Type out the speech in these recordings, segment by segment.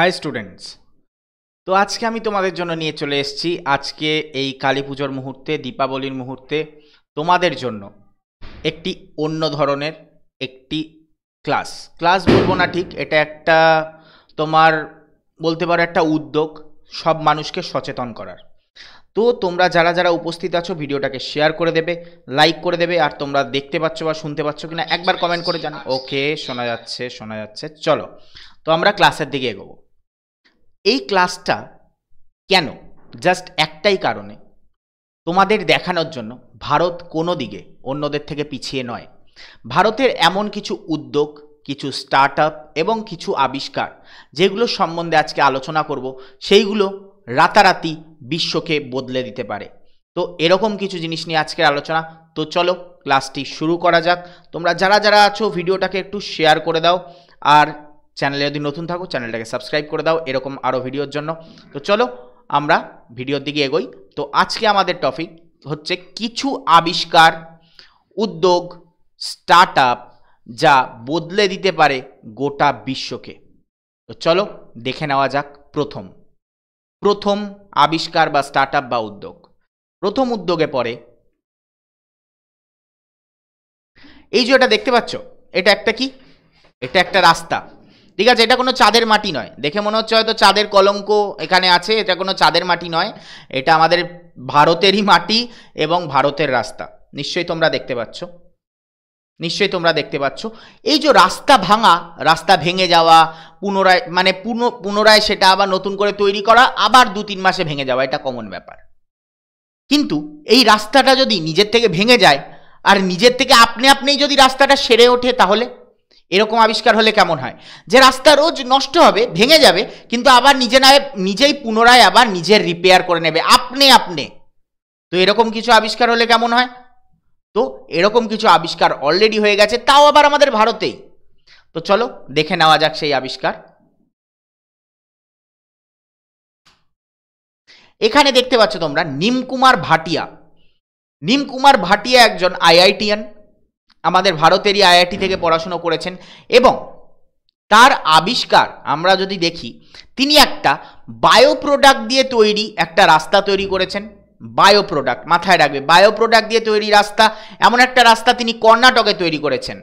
high students তো আজকে আমি তোমাদের জন্য নিয়ে চলে এসেছি আজকে এই কালী পুজোর মুহূর্তে দীপাবলির মুহূর্তে তোমাদের জন্য একটি অন্য ধরনের একটি ক্লাস ক্লাস বলবো না ঠিক এটা একটা তোমার বলতে পারো একটা উদ্যোগ সব মানুষকে সচেতন করার তো তোমরা যারা যারা উপস্থিত আছো ভিডিওটাকে শেয়ার করে দেবে লাইক করে দেবে আর তোমরা দেখতে পাচ্ছ বা শুনতে পাচ্ছ কিনা একবার কমেন্ট করে জানো ওকে শোনা যাচ্ছে শোনা যাচ্ছে চলো তো আমরা ক্লাসের দিকে এগোবো এই ক্লাসটা কেন জাস্ট একটাই কারণে তোমাদের দেখানোর জন্য ভারত কোনো দিকে অন্যদের থেকে পিছিয়ে নয় ভারতের এমন কিছু উদ্যোগ কিছু স্টার্ট এবং কিছু আবিষ্কার যেগুলো সম্বন্ধে আজকে আলোচনা করব সেইগুলো রাতারাতি বিশ্বকে বদলে দিতে পারে তো এরকম কিছু জিনিস নিয়ে আজকের আলোচনা তো চলো ক্লাসটি শুরু করা যাক তোমরা যারা যারা আছো ভিডিওটাকে একটু শেয়ার করে দাও আর চ্যানেলে যদি নতুন থাকো চ্যানেলটাকে সাবস্ক্রাইব করে দাও এরকম আরও ভিডিওর জন্য তো চলো আমরা ভিডিওর দিকে এগোই তো আজকে আমাদের টপিক হচ্ছে কিছু আবিষ্কার উদ্যোগ স্টার্ট যা বদলে দিতে পারে গোটা বিশ্বকে তো চলো দেখে নেওয়া যাক প্রথম প্রথম আবিষ্কার বা স্টার্ট বা উদ্যোগ প্রথম উদ্যোগে পড়ে এই যে এটা দেখতে পাচ্ছ এটা একটা কি এটা একটা রাস্তা ঠিক আছে এটা কোনো চাঁদের মাটি নয় দেখে মনে হচ্ছে হয়তো চাঁদের কলঙ্ক এখানে আছে এটা কোনো চাঁদের মাটি নয় এটা আমাদের ভারতেরই মাটি এবং ভারতের রাস্তা নিশ্চয়ই তোমরা দেখতে পাচ্ছ নিশ্চয়ই তোমরা দেখতে পাচ্ছ এই যে রাস্তা ভাঙা রাস্তা ভেঙে যাওয়া পুনরায় মানে পুনরায় সেটা আবার নতুন করে তৈরি করা আবার দু তিন মাসে ভেঙে যাওয়া এটা কমন ব্যাপার কিন্তু এই রাস্তাটা যদি নিজের থেকে ভেঙে যায় আর নিজের থেকে আপনি আপনিই যদি রাস্তাটা সেরে ওঠে তাহলে এরকম আবিষ্কার হলে কেমন হয় যে রাস্তা রোজ নষ্ট হবে ভেঙে যাবে কিন্তু আবার নিজে না নিজেই পুনরায় আবার নিজের রিপেয়ার করে নেবে আপনি আপনি তো এরকম কিছু আবিষ্কার হলে কেমন হয় তো এরকম কিছু আবিষ্কার অলরেডি হয়ে গেছে তাও আবার আমাদের ভারতেই তো চলো দেখে নেওয়া যাক সেই আবিষ্কার এখানে দেখতে পাচ্ছ তোমরা নিমকুমার ভাটিয়া নিমকুমার ভাটিয়া একজন আইআইটিয়ান আমাদের ভারতেরই আইআইটি থেকে পড়াশুনো করেছেন এবং তার আবিষ্কার আমরা যদি দেখি তিনি একটা বায়ো প্রোডাক্ট দিয়ে তৈরি একটা রাস্তা তৈরি করেছেন বায়ো প্রোডাক্ট মাথায় রাখবে বায়ো প্রোডাক্ট দিয়ে তৈরি রাস্তা এমন একটা রাস্তা তিনি কর্ণাটকে তৈরি করেছেন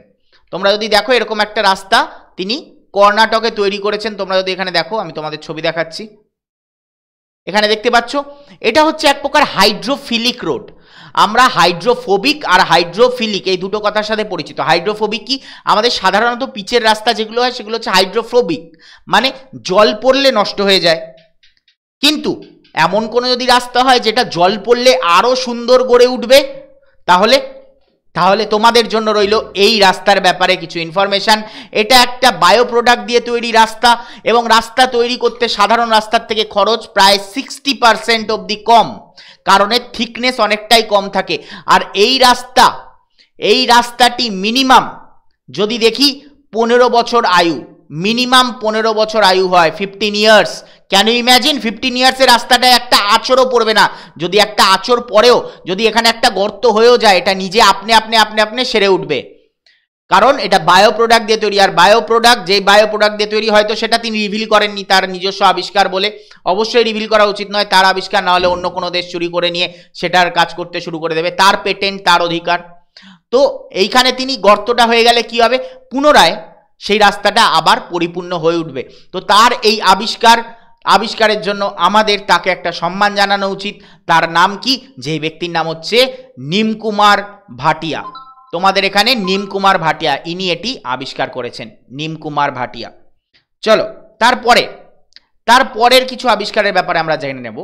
তোমরা যদি দেখো এরকম একটা রাস্তা তিনি কর্ণাটকে তৈরি করেছেন তোমরা যদি এখানে দেখো আমি তোমাদের ছবি দেখাচ্ছি এখানে দেখতে পাচ্ছ এটা হচ্ছে এক প্রকার হাইড্রোফিলিক রোড আমরা হাইড্রোফোবিক আর হাইড্রোফিলিক এই দুটো কথার সাথে পরিচিত হাইড্রোফোবিক কি আমাদের সাধারণত পিচের রাস্তা যেগুলো হয় সেগুলো হচ্ছে হাইড্রোফোবিক মানে জল পড়লে নষ্ট হয়ে যায় কিন্তু এমন কোনো যদি রাস্তা হয় যেটা জল পড়লে আরও সুন্দর গড়ে উঠবে তাহলে তাহলে তোমাদের জন্য রইল এই রাস্তার ব্যাপারে কিছু ইনফরমেশান এটা একটা বায়ো প্রোডাক্ট দিয়ে তৈরি রাস্তা এবং রাস্তা তৈরি করতে সাধারণ রাস্তার থেকে খরচ প্রায় সিক্সটি পারসেন্ট অবধি কম কারণে থিকনেস অনেকটাই কম থাকে আর এই রাস্তা এই রাস্তাটি মিনিমাম যদি দেখি পনেরো বছর আয়ু মিনিমাম পনেরো বছর আয়ু হয় fifteen years can you imagine fifteen ইয়ার্সের রাস্তাটায় একটা আচরও পড়বে না যদি একটা আচর পরেও যদি এখানে একটা গর্ত হয়েও যায় এটা নিজে আপনি আপনি আপনি আপনি সেরে উঠবে কারণ এটা বায়ো প্রোডাক্ট দিয়ে তৈরি আর বায়ো প্রোডাক্ট যে বায়ো প্রোডাক্ট দিয়ে তৈরি হয়তো সেটা তিনি রিভিল করেননি তার নিজস্ব আবিষ্কার বলে অবশ্যই রিভিল করা উচিত নয় তার আবিষ্কার না হলে অন্য কোনো দেশ চুরি করে নিয়ে সেটার কাজ করতে শুরু করে দেবে তার পেটেন্ট তার অধিকার তো এইখানে তিনি গর্তটা হয়ে গেলে কি হবে পুনরায় সেই রাস্তাটা আবার পরিপূর্ণ হয়ে উঠবে তো তার এই আবিষ্কার আবিষ্কারের জন্য আমাদের তাকে একটা সম্মান জানানো উচিত তার নাম কি যে ব্যক্তির নাম হচ্ছে নিমকুমার ভাটিয়া তোমাদের এখানে নিমকুমার ভাটিয়া ইনি এটি আবিষ্কার করেছেন নিমকুমার ভাটিয়া চলো তারপরে তারপরের কিছু আবিষ্কারের ব্যাপারে আমরা জেনে নেব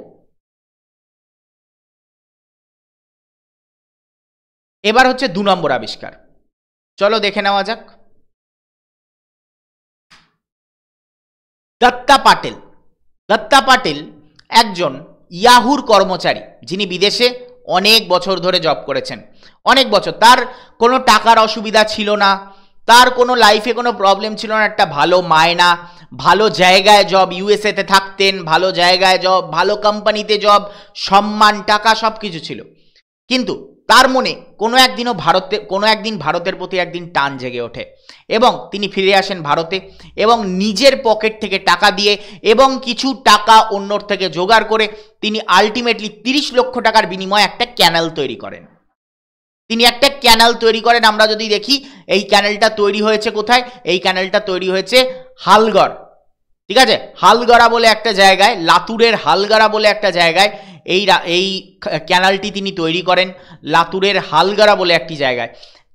এবার হচ্ছে দু নম্বর আবিষ্কার চলো দেখে নেওয়া যাক দত্তা পাটেল দত্তা পাটেল একজন ইয়াহুর কর্মচারী যিনি বিদেশে অনেক বছর ধরে জব করেছেন অনেক বছর তার কোনো টাকার অসুবিধা ছিল না তার কোনো লাইফে কোনো প্রবলেম ছিল না একটা ভালো মায়না ভালো জায়গায় জব ইউএসএতে থাকতেন ভালো জায়গায় জব ভালো কোম্পানিতে জব সম্মান টাকা সব কিছু ছিল কিন্তু তার মনে কোনো একদিনও ভারতে কোনো একদিন ভারতের প্রতি একদিন টান জেগে ওঠে এবং তিনি ফিরে আসেন ভারতে এবং নিজের পকেট থেকে টাকা দিয়ে এবং কিছু টাকা অন্যর থেকে জোগাড় করে তিনি আলটিমেটলি তিরিশ লক্ষ টাকার বিনিময়ে একটা ক্যানেল তৈরি করেন তিনি একটা ক্যানেল তৈরি করেন আমরা যদি দেখি এই ক্যানেলটা তৈরি হয়েছে কোথায় এই ক্যানেলটা তৈরি হয়েছে হালগড় ঠিক আছে হালগড়া বলে একটা জায়গায় লাতুরের হালগড়া বলে একটা জায়গায় এই এই ক্যানালটি তিনি তৈরি করেন লাতুরের হালগারা বলে একটি জায়গায়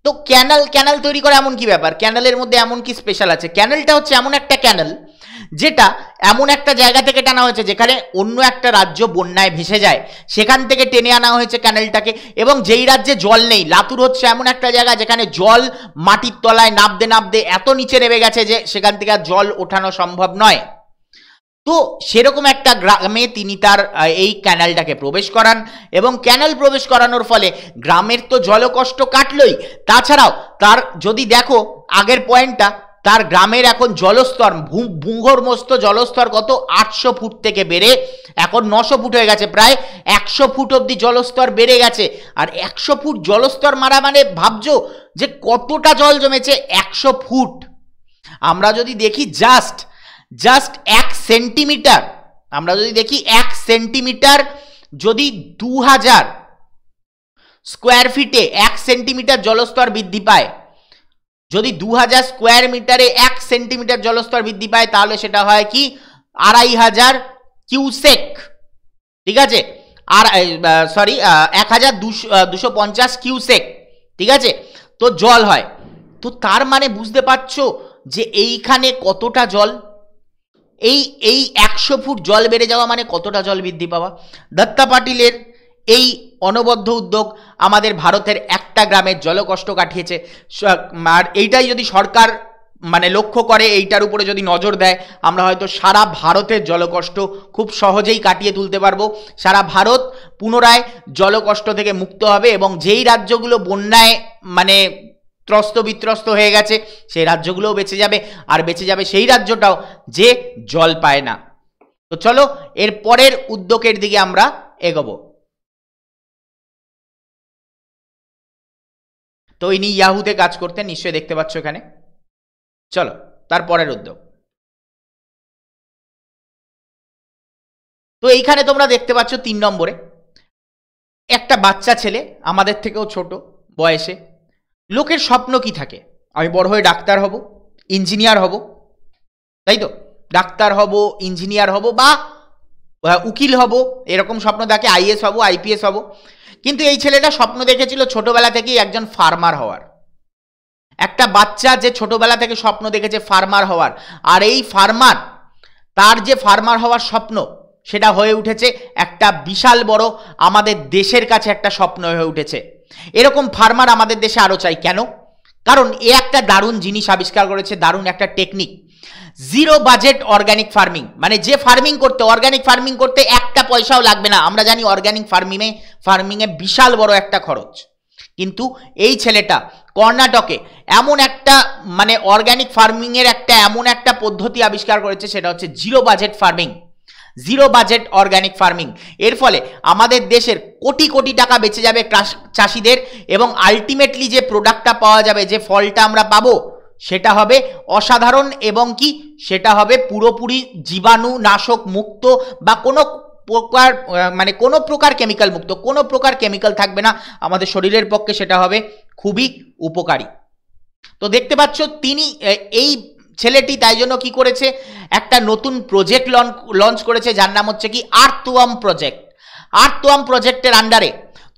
তো ক্যানাল ক্যানাল তৈরি করা এমন কি ব্যাপার ক্যানালের মধ্যে এমন কি স্পেশাল আছে ক্যানালটা হচ্ছে এমন একটা ক্যানাল যেটা এমন একটা জায়গা থেকে টানা হয়েছে যেখানে অন্য একটা রাজ্য বন্যায় ভেসে যায় সেখান থেকে টেনে আনা হয়েছে ক্যানেলটাকে এবং যেই রাজ্যে জল নেই লাতুর হচ্ছে এমন একটা জায়গা যেখানে জল মাটির তলায় নাবদে নাবদে এত নিচে নেমে গেছে যে সেখান থেকে আর জল ওঠানো সম্ভব নয় তো সেরকম একটা গ্রামে তিনি তার এই ক্যানালটাকে প্রবেশ করান এবং ক্যানাল প্রবেশ করানোর ফলে গ্রামের তো জলকষ্ট কাটলই তাছাড়াও তার যদি দেখো আগের পয়েন্টটা তার গ্রামের এখন জলস্তর ভূগর্ভস্থ জলস্তর কত আটশো ফুট থেকে বেড়ে এখন নশো ফুট হয়ে গেছে প্রায় একশো ফুট অবধি জলস্তর বেড়ে গেছে আর একশো ফুট জলস্তর মারা মানে ভাবছো যে কতটা জল জমেছে একশো ফুট আমরা যদি দেখি জাস্ট জাস্ট এক সেন্টিমিটার আমরা যদি দেখি এক সেন্টিমিটার যদি দু হাজার স্কোয়ার ফিটে এক সেন্টিমিটার জলস্তর বৃদ্ধি পায় যদি দু হাজার স্কোয়ার মিটারে এক সেন্টিমিটার জলস্তর বৃদ্ধি পায় তাহলে সেটা হয় কি আড়াই হাজার কিউসেক ঠিক আছে আর সরি এক হাজার দুশো দুশো পঞ্চাশ কিউসেক ঠিক আছে তো জল হয় তো তার মানে বুঝতে পারছো যে এইখানে কতটা জল এই এই একশো ফুট জল বেড়ে যাওয়া মানে কতটা জল বৃদ্ধি পাওয়া দত্তা পাটিলের এই অনবদ্য উদ্যোগ আমাদের ভারতের একটা গ্রামের জলকষ্ট কাটিয়েছে আর এইটাই যদি সরকার মানে লক্ষ্য করে এইটার উপরে যদি নজর দেয় আমরা হয়তো সারা ভারতের জলকষ্ট খুব সহজেই কাটিয়ে তুলতে পারবো সারা ভারত পুনরায় জলকষ্ট থেকে মুক্ত হবে এবং যেই রাজ্যগুলো বন্যায় মানে ত্রস্ত বিত্রস্ত হয়ে গেছে সেই রাজ্যগুলোও বেঁচে যাবে আর বেঁচে যাবে সেই রাজ্যটাও যে জল পায় না তো চলো এর পরের উদ্যোগের দিকে আমরা এগোবো তো ইনি ইয়াহুতে কাজ করতেন নিশ্চয়ই দেখতে পাচ্ছ এখানে চলো তার পরের উদ্যোগ তো এইখানে তোমরা দেখতে পাচ্ছ তিন নম্বরে একটা বাচ্চা ছেলে আমাদের থেকেও ছোট বয়সে লোকের স্বপ্ন কি থাকে আমি বড় হয়ে ডাক্তার হব ইঞ্জিনিয়ার হব তাই তো ডাক্তার হব ইঞ্জিনিয়ার হব বা উকিল হব এরকম স্বপ্ন দেখে আইএস হব আইপিএস হব কিন্তু এই ছেলেটা স্বপ্ন দেখেছিল ছোটোবেলা থেকেই একজন ফার্মার হওয়ার একটা বাচ্চা যে ছোটবেলা থেকে স্বপ্ন দেখেছে ফার্মার হওয়ার আর এই ফার্মার তার যে ফার্মার হওয়ার স্বপ্ন সেটা হয়ে উঠেছে একটা বিশাল বড় আমাদের দেশের কাছে একটা স্বপ্ন হয়ে উঠেছে এরকম ফার্মার আমাদের দেশে আরও চাই কেন কারণ এ একটা দারুণ জিনিস আবিষ্কার করেছে দারুণ একটা technique zero budget organic farming মানে যে ফার্মিং করতে অর্গ্যানিক ফার্মিং করতে একটা পয়সাও লাগবে না আমরা জানি অর্গ্যানিক ফার্মিংয়ে ফার্মিংয়ে বিশাল বড় একটা খরচ কিন্তু এই ছেলেটা কর্ণাটকে এমন একটা মানে অর্গ্যানিক ফার্মিংয়ের একটা এমন একটা পদ্ধতি আবিষ্কার করেছে সেটা হচ্ছে zero budget farming zero budget organic farming এর ফলে আমাদের দেশের কোটি কোটি টাকা বেঁচে যাবে চাষিদের এবং আলটিমেটলি যে প্রোডাক্টটা পাওয়া যাবে যে ফলটা আমরা পাবো সেটা হবে অসাধারণ এবং কি সেটা হবে পুরোপুরি জীবাণু নাশক মুক্ত বা কোনো প্রকার মানে কোনো প্রকার কেমিক্যাল মুক্ত কোনো প্রকার কেমিক্যাল থাকবে না আমাদের শরীরের পক্ষে সেটা হবে খুবই উপকারী তো দেখতে পাচ্ছ তিনি এই ছেলেটি তাই জন্য কি করেছে একটা নতুন প্রজেক্ট লঞ্চ করেছে যার নাম হচ্ছে কি আর্তুয়াম প্রজেক্ট আর্তুয়াম প্রজেক্টের আন্ডারে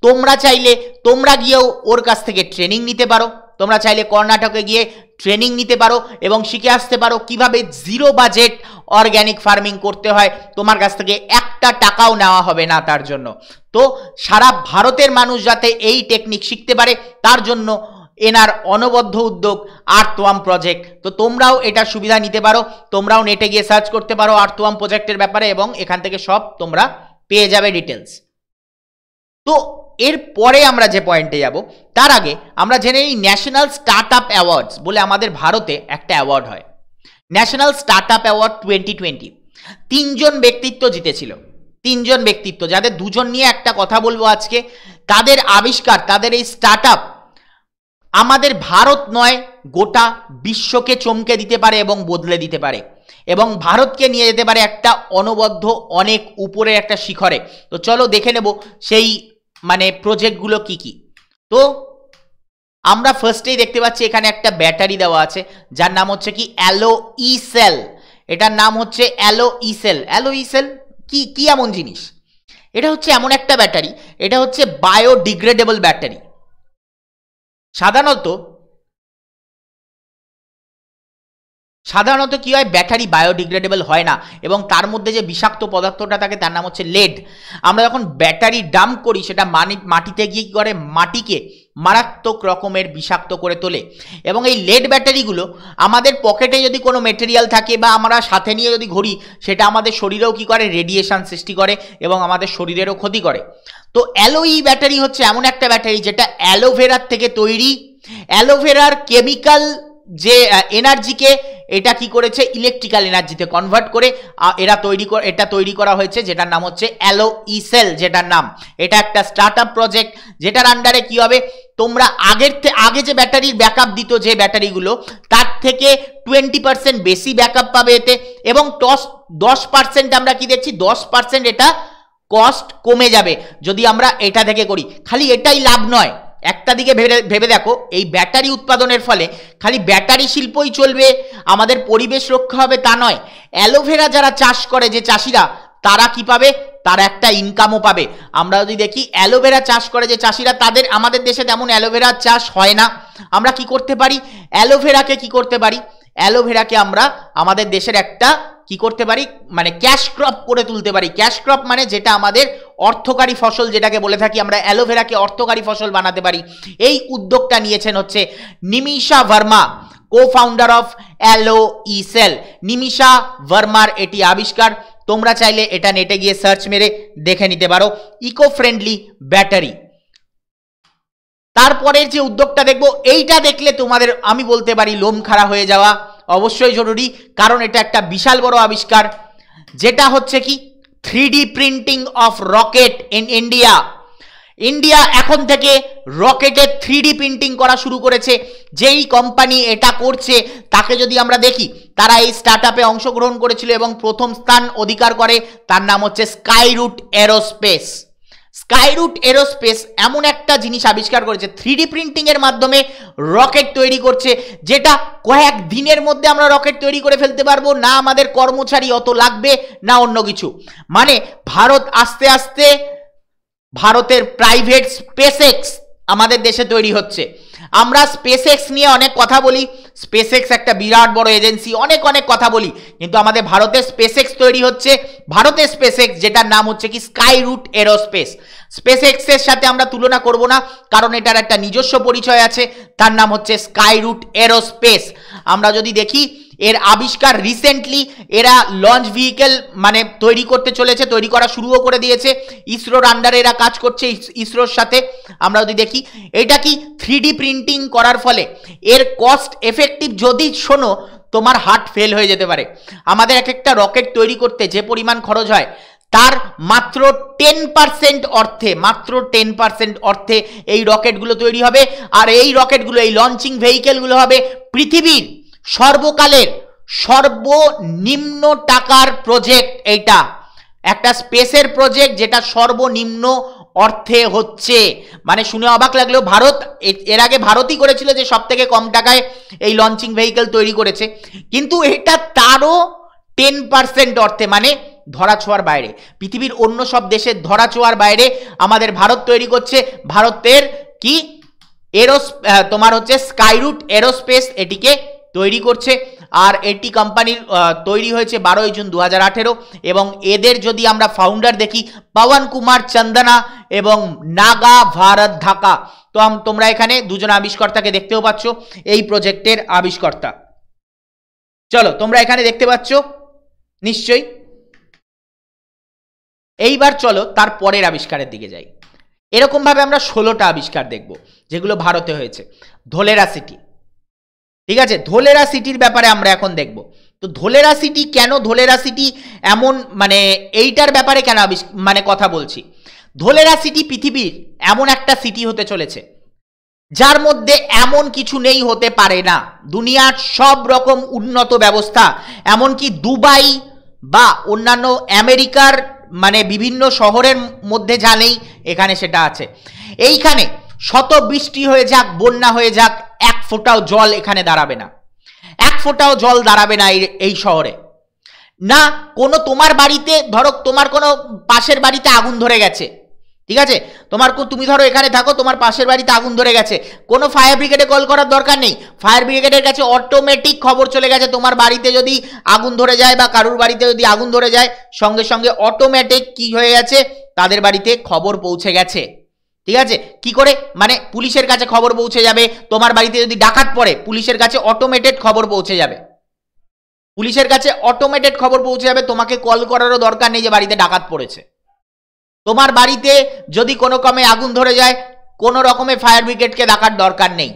তোমরা চাইলে তোমরা গিয়েও ওর কাছ থেকে ট্রেনিং নিতে পারো তোমরা চাইলে কর্ণাটকে গিয়ে ট্রেনিং নিতে পারো এবং শিখে আসতে পারো কিভাবে জিরো বাজেট অর্গ্যানিক ফার্মিং করতে হয় তোমার কাছ থেকে একটা টাকাও নেওয়া হবে না তার জন্য তো সারা ভারতের মানুষ যাতে এই টেকনিক শিখতে পারে তার জন্য এনার অনবদ্য উদ্যোগ আর্তওয়াম প্রজেক্ট তো তোমরাও এটা সুবিধা নিতে পারো তোমরাও নেটে গিয়ে সার্চ করতে পারো আর্তওয়াম প্রজেক্টের ব্যাপারে এবং এখান থেকে সব তোমরা পেয়ে যাবে ডিটেলস তো এর পরে আমরা যে পয়েন্টে যাব তার আগে আমরা জেনে নিই ন্যাশনাল স্টার্ট আপ অ্যাওয়ার্ডস বলে আমাদের ভারতে একটা অ্যাওয়ার্ড হয় national start up award twenty twenty তিনজন ব্যক্তিত্ব জিতেছিল তিনজন ব্যক্তিত্ব যাদের দুজন নিয়ে একটা কথা বলবো আজকে তাদের আবিষ্কার তাদের এই স্টার্ট আপ আমাদের ভারত নয় গোটা বিশ্বকে চমকে দিতে পারে এবং বদলে দিতে পারে এবং ভারতকে নিয়ে যেতে পারে একটা অনবদ্য অনেক উপরের একটা শিখরে তো চলো দেখে নেব সেই মানে প্রজেক্টগুলো কি কি তো আমরা ফার্স্টেই দেখতে পাচ্ছি এখানে একটা ব্যাটারি দেওয়া আছে যার নাম হচ্ছে কি অ্যালো ই সেল এটার নাম হচ্ছে aloe E cell aloe E cell কি কি এমন জিনিস এটা হচ্ছে এমন একটা ব্যাটারি এটা হচ্ছে বায়োডিগ্রেডেবল ব্যাটারি সাধারণত সাধারণত কী হয় ব্যাটারি বায়োডিগ্রেডেবল হয় না এবং তার মধ্যে যে বিষাক্ত পদার্থটা থাকে তার নাম হচ্ছে লেড আমরা যখন ব্যাটারি ডাম্প করি সেটা মানি মাটিতে গিয়ে কী করে মাটিকে মারাত্মক রকমের বিষাক্ত করে তোলে এবং এই লেড ব্যাটারিগুলো আমাদের পকেটে যদি কোনো মেটেরিয়াল থাকে বা আমরা সাথে নিয়ে যদি ঘুরি সেটা আমাদের শরীরেও কী করে রেডিয়েশান সৃষ্টি করে এবং আমাদের শরীরেরও ক্ষতি করে তো অ্যালোই ব্যাটারি হচ্ছে এমন একটা ব্যাটারি যেটা অ্যালোভেরার থেকে তৈরি অ্যালোভেরার কেমিক্যাল যে এনার্জিকে এটা কি করেছে ইলেকট্রিক্যাল এনার্জিতে কনভার্ট করে এরা তৈরি এটা তৈরি করা হয়েছে যেটার নাম হচ্ছে অ্যালো ইসেল যেটার নাম এটা একটা স্টার্ট প্রজেক্ট যেটার আন্ডারে কি হবে তোমরা আগের আগে যে ব্যাটারির ব্যাকআপ দিত যে ব্যাটারিগুলো তার থেকে টোয়েন্টি পার্সেন্ট বেশি ব্যাকআপ পাবে এতে এবং টস দশ পার্সেন্ট আমরা কি দেখছি দশ পার্সেন্ট এটা কস্ট কমে যাবে যদি আমরা এটা থেকে করি খালি এটাই লাভ নয় একটা দিকে ভেবে ভেবে দেখো এই ব্যাটারি উৎপাদনের ফলে খালি ব্যাটারি শিল্পই চলবে আমাদের পরিবেশ রক্ষা হবে তা নয় অ্যালোভেরা যারা চাষ করে যে চাষিরা তারা কি পাবে তারা একটা ইনকামও পাবে আমরা যদি দেখি অ্যালোভেরা চাষ করে যে চাষিরা তাদের আমাদের দেশে তেমন অ্যালোভেরার চাষ হয় না আমরা কি করতে পারি অ্যালোভেরাকে কি করতে পারি অ্যালোভেরাকে আমরা আমাদের দেশের একটা কি করতে পারি মানে ক্যাশ ক্রপ করে তুলতে পারি ক্যাশ ক্রপ মানে যেটা আমাদের অর্থকারী ফসল যেটাকে বলে থাকি আমরা অ্যালোভেরাকে অর্থকারী ফসল বানাতে পারি এই উদ্যোগটা নিয়েছেন হচ্ছে Nimisha Verma co founder of aloe E cell Nimisha ভার্মার এটি আবিষ্কার তোমরা চাইলে এটা নেটে গিয়ে সার্চ মেরে দেখে নিতে পারো ইকো ফ্রেন্ডলি ব্যাটারি তারপরের যে উদ্যোগটা দেখব এইটা দেখলে তোমাদের আমি বলতে পারি লোম খাড়া হয়ে যাওয়া অবশ্যই জরুরি কারণ এটা একটা বিশাল বড় আবিষ্কার যেটা হচ্ছে কি three printing of rocket in India India এখন থেকে রকেটের থ্রি প্রিন্টিং করা শুরু করেছে যেই কোম্পানি এটা করছে তাকে যদি আমরা দেখি তারা এই স্টার্ট আপে অংশগ্রহণ করেছিল এবং প্রথম স্থান অধিকার করে তার নাম হচ্ছে স্কাইরুট এরোস্পেস স্কাইরুট এরোস্পেস এমন একটা জিনিস আবিষ্কার করেছে থ্রিডি প্রিন্টিংয়ের মাধ্যমে রকেট তৈরি করছে যেটা কয়েক দিনের মধ্যে আমরা রকেট তৈরি করে ফেলতে পারবো না আমাদের কর্মচারী অত লাগবে না অন্য কিছু মানে ভারত আস্তে আস্তে ভারতের প্রাইভেট স্পেসেক্স আমাদের দেশে তৈরি হচ্ছে আমরা স্পেস নিয়ে অনেক কথা বলি স্পেস একটা বিরাট বড় এজেন্সি অনেক অনেক কথা বলি কিন্তু আমাদের ভারতে স্পেস তৈরি হচ্ছে ভারতের স্পেস যেটার নাম হচ্ছে কি স্কাই রুট এরোস্পেস স্পেস এক্সের সাথে আমরা তুলনা করব না কারণ এটার একটা নিজস্ব পরিচয় আছে তার নাম হচ্ছে স্কাই রুট এরোস্পেস আমরা যদি দেখি এর আবিষ্কার রিসেন্টলি এরা লঞ্চ ভেহিকেল মানে তৈরি করতে চলেছে তৈরি করা শুরুও করে দিয়েছে ইসরোর আন্ডারে এরা কাজ করছে ইসরোর সাথে আমরা যদি দেখি এটা কি থ্রি প্রিন্টিং করার ফলে এর কস্ট এফেক্টিভ যদি শোনো তোমার হার্ট ফেল হয়ে যেতে পারে আমাদের এক একটা রকেট তৈরি করতে যে পরিমাণ খরচ হয় তার মাত্র টেন পার্সেন্ট অর্থে মাত্র টেন পার্সেন্ট অর্থে এই রকেটগুলো তৈরি হবে আর এই রকেটগুলো এই লঞ্চিং ভেহিকেলগুলো হবে পৃথিবীর সর্বকালের সর্বনিম্ন টাকার প্রজেক্ট এইটা একটা স্পেসের প্রজেক্ট যেটা সর্বনিম্ন অর্থে হচ্ছে মানে শুনে অবাক লাগলেও ভারত এর আগে ভারতই করেছিল যে সব থেকে কম টাকায় এই লঞ্চিং ভেহিকেল তৈরি করেছে কিন্তু এটা তারও টেন পার্সেন্ট অর্থে মানে ধরাছোঁয়ার বাইরে পৃথিবীর অন্য সব দেশের ধরাছোঁয়ার বাইরে আমাদের ভারত তৈরি করছে ভারতের কি এরোস তোমার হচ্ছে স্কাইরুট এরোস্পেস এটিকে তৈরি করছে আর এটি কোম্পানির তৈরি হয়েছে বারোই জুন দু এবং এদের যদি আমরা ফাউন্ডার দেখি পবন কুমার চন্দনা এবং নাগা ভারত ঢাকা তো তোমরা এখানে দুজন আবিষ্কর্তাকে দেখতেও পাচ্ছ এই প্রজেক্টের আবিষ্কর্তা চলো তোমরা এখানে দেখতে পাচ্ছ নিশ্চয়ই এইবার চলো তার পরের আবিষ্কারের দিকে যাই এরকমভাবে আমরা ষোলোটা আবিষ্কার দেখব যেগুলো ভারতে হয়েছে ধোলেরা সিটি ঠিক আছে ধোলেরা সিটির ব্যাপারে আমরা এখন দেখব তো ধোলেরা সিটি কেন ধোলেরা সিটি এমন মানে এইটার ব্যাপারে কেন মানে কথা বলছি ধোলেরা সিটি পৃথিবীর এমন একটা সিটি হতে চলেছে যার মধ্যে এমন কিছু নেই হতে পারে না দুনিয়ার সব রকম উন্নত ব্যবস্থা এমনকি দুবাই বা অন্যান্য আমেরিকার মানে বিভিন্ন শহরের মধ্যে যা নেই এখানে সেটা আছে এইখানে শত বৃষ্টি হয়ে যাক বন্যা হয়ে যাক এক ফোঁটাও জল এখানে দাঁড়াবে না এক ফোঁটাও জল দাঁড়াবে না এই শহরে না কোনো তোমার বাড়িতে ধরো তোমার কোনো পাশের বাড়িতে আগুন ধরে গেছে ঠিক আছে তোমার তুমি ধরো এখানে থাকো তোমার পাশের বাড়িতে আগুন ধরে গেছে কোনো ফায়ার ব্রিগেডে কল করার দরকার নেই ফায়ার ব্রিগেডের কাছে অটোমেটিক খবর চলে গেছে তোমার বাড়িতে যদি আগুন ধরে যায় বা কারুর বাড়িতে যদি আগুন ধরে যায় সঙ্গে সঙ্গে অটোমেটিক কি হয়ে গেছে তাদের বাড়িতে খবর পৌঁছে গেছে ঠিক আছে কি করে মানে পুলিশের কাছে খবর পৌঁছে যাবে তোমার বাড়িতে যদি ডাকাত পড়ে পুলিশের কাছে অটোমেটেড খবর পৌঁছে যাবে পুলিশের কাছে অটোমেটেড খবর পৌঁছে যাবে তোমাকে কল করারও দরকার নেই যে বাড়িতে ডাকাত পড়েছে তোমার বাড়িতে যদি কোনো কমে আগুন ধরে যায় কোনো রকমে ফায়ার ব্রিগেডকে ডাকার দরকার নেই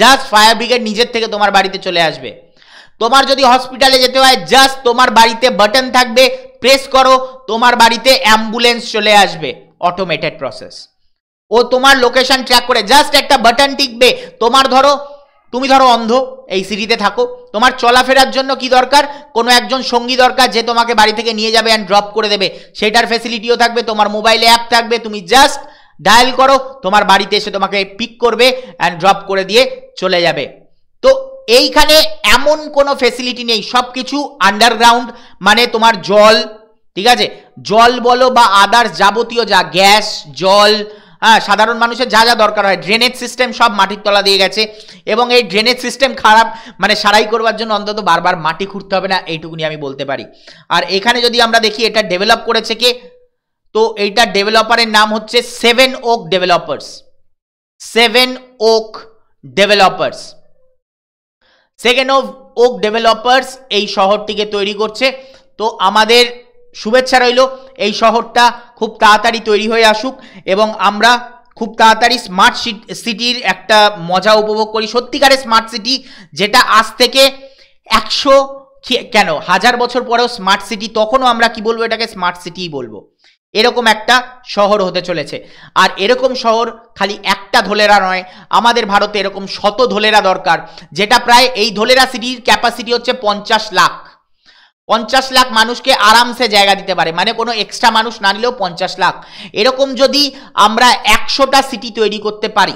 জাস্ট ফায়ার ব্রিগেড নিজের থেকে তোমার বাড়িতে চলে আসবে তোমার যদি হসপিটালে যেতে হয় জাস্ট তোমার বাড়িতে বাটন থাকবে প্রেস করো তোমার বাড়িতে অ্যাম্বুলেন্স চলে আসবে অটোমেটেড প্রসেস ও তোমার লোকেশন ট্র্যাক করে জাস্ট একটা বাটন টিকবে তোমার ধরো তুমি ধরো অন্ধ এই সিটিতে থাকো তোমার চলাফেরার জন্য কি দরকার কোনো একজন সঙ্গী দরকার যে তোমাকে বাড়ি থেকে নিয়ে যাবে অ্যান্ড ড্রপ করে দেবে সেটার ফেসিলিটিও থাকবে তোমার মোবাইলে অ্যাপ থাকবে তুমি জাস্ট ডায়াল করো তোমার বাড়িতে এসে তোমাকে পিক করবে অ্যান্ড ড্রপ করে দিয়ে চলে যাবে তো এইখানে এমন কোনো ফেসিলিটি নেই সব কিছু আন্ডারগ্রাউন্ড মানে তোমার জল ঠিক আছে জল বলো বা আদার্স যাবতীয় যা গ্যাস জল হ্যাঁ সাধারণ মানুষের যা যা দরকার হয় ড্রেনেজ সিস্টেম সব মাটির তলা দিয়ে গেছে এবং এই ড্রেনেজ সিস্টেম খারাপ মানে সারাই করবার জন্য অন্তত বারবার মাটি খুঁড়তে হবে না এইটুকুনি আমি বলতে পারি আর এখানে যদি আমরা দেখি এটা ডেভেলপ করেছে কে তো এইটা ডেভেলপারের নাম হচ্ছে seven oak developers seven oak developers second oak developers এই শহরটিকে তৈরি করছে তো আমাদের শুভেচ্ছা রইল এই শহরটা খুব তাড়াতাড়ি তৈরি হয়ে আসুক এবং আমরা খুব তাড়াতাড়ি স্মার্ট সিটির একটা মজা উপভোগ করি সত্যিকারের স্মার্ট সিটি যেটা আজ থেকে একশো কেন হাজার বছর পরেও স্মার্ট সিটি তখনও আমরা কি বলবো এটাকে স্মার্ট সিটিই বলবো এরকম একটা শহর হতে চলেছে আর এরকম শহর খালি একটা ধোলেরা নয় আমাদের ভারতে এরকম শত ধোলেরা দরকার যেটা প্রায় এই ধোলেরা সিটির ক্যাপাসিটি হচ্ছে পঞ্চাশ লাখ পঞ্চাশ লাখ মানুষকে আরামসে জায়গা দিতে পারে মানে কোনো এক্সট্রা মানুষ না নিলেও পঞ্চাশ লাখ এরকম যদি আমরা একশোটা সিটি তৈরি করতে পারি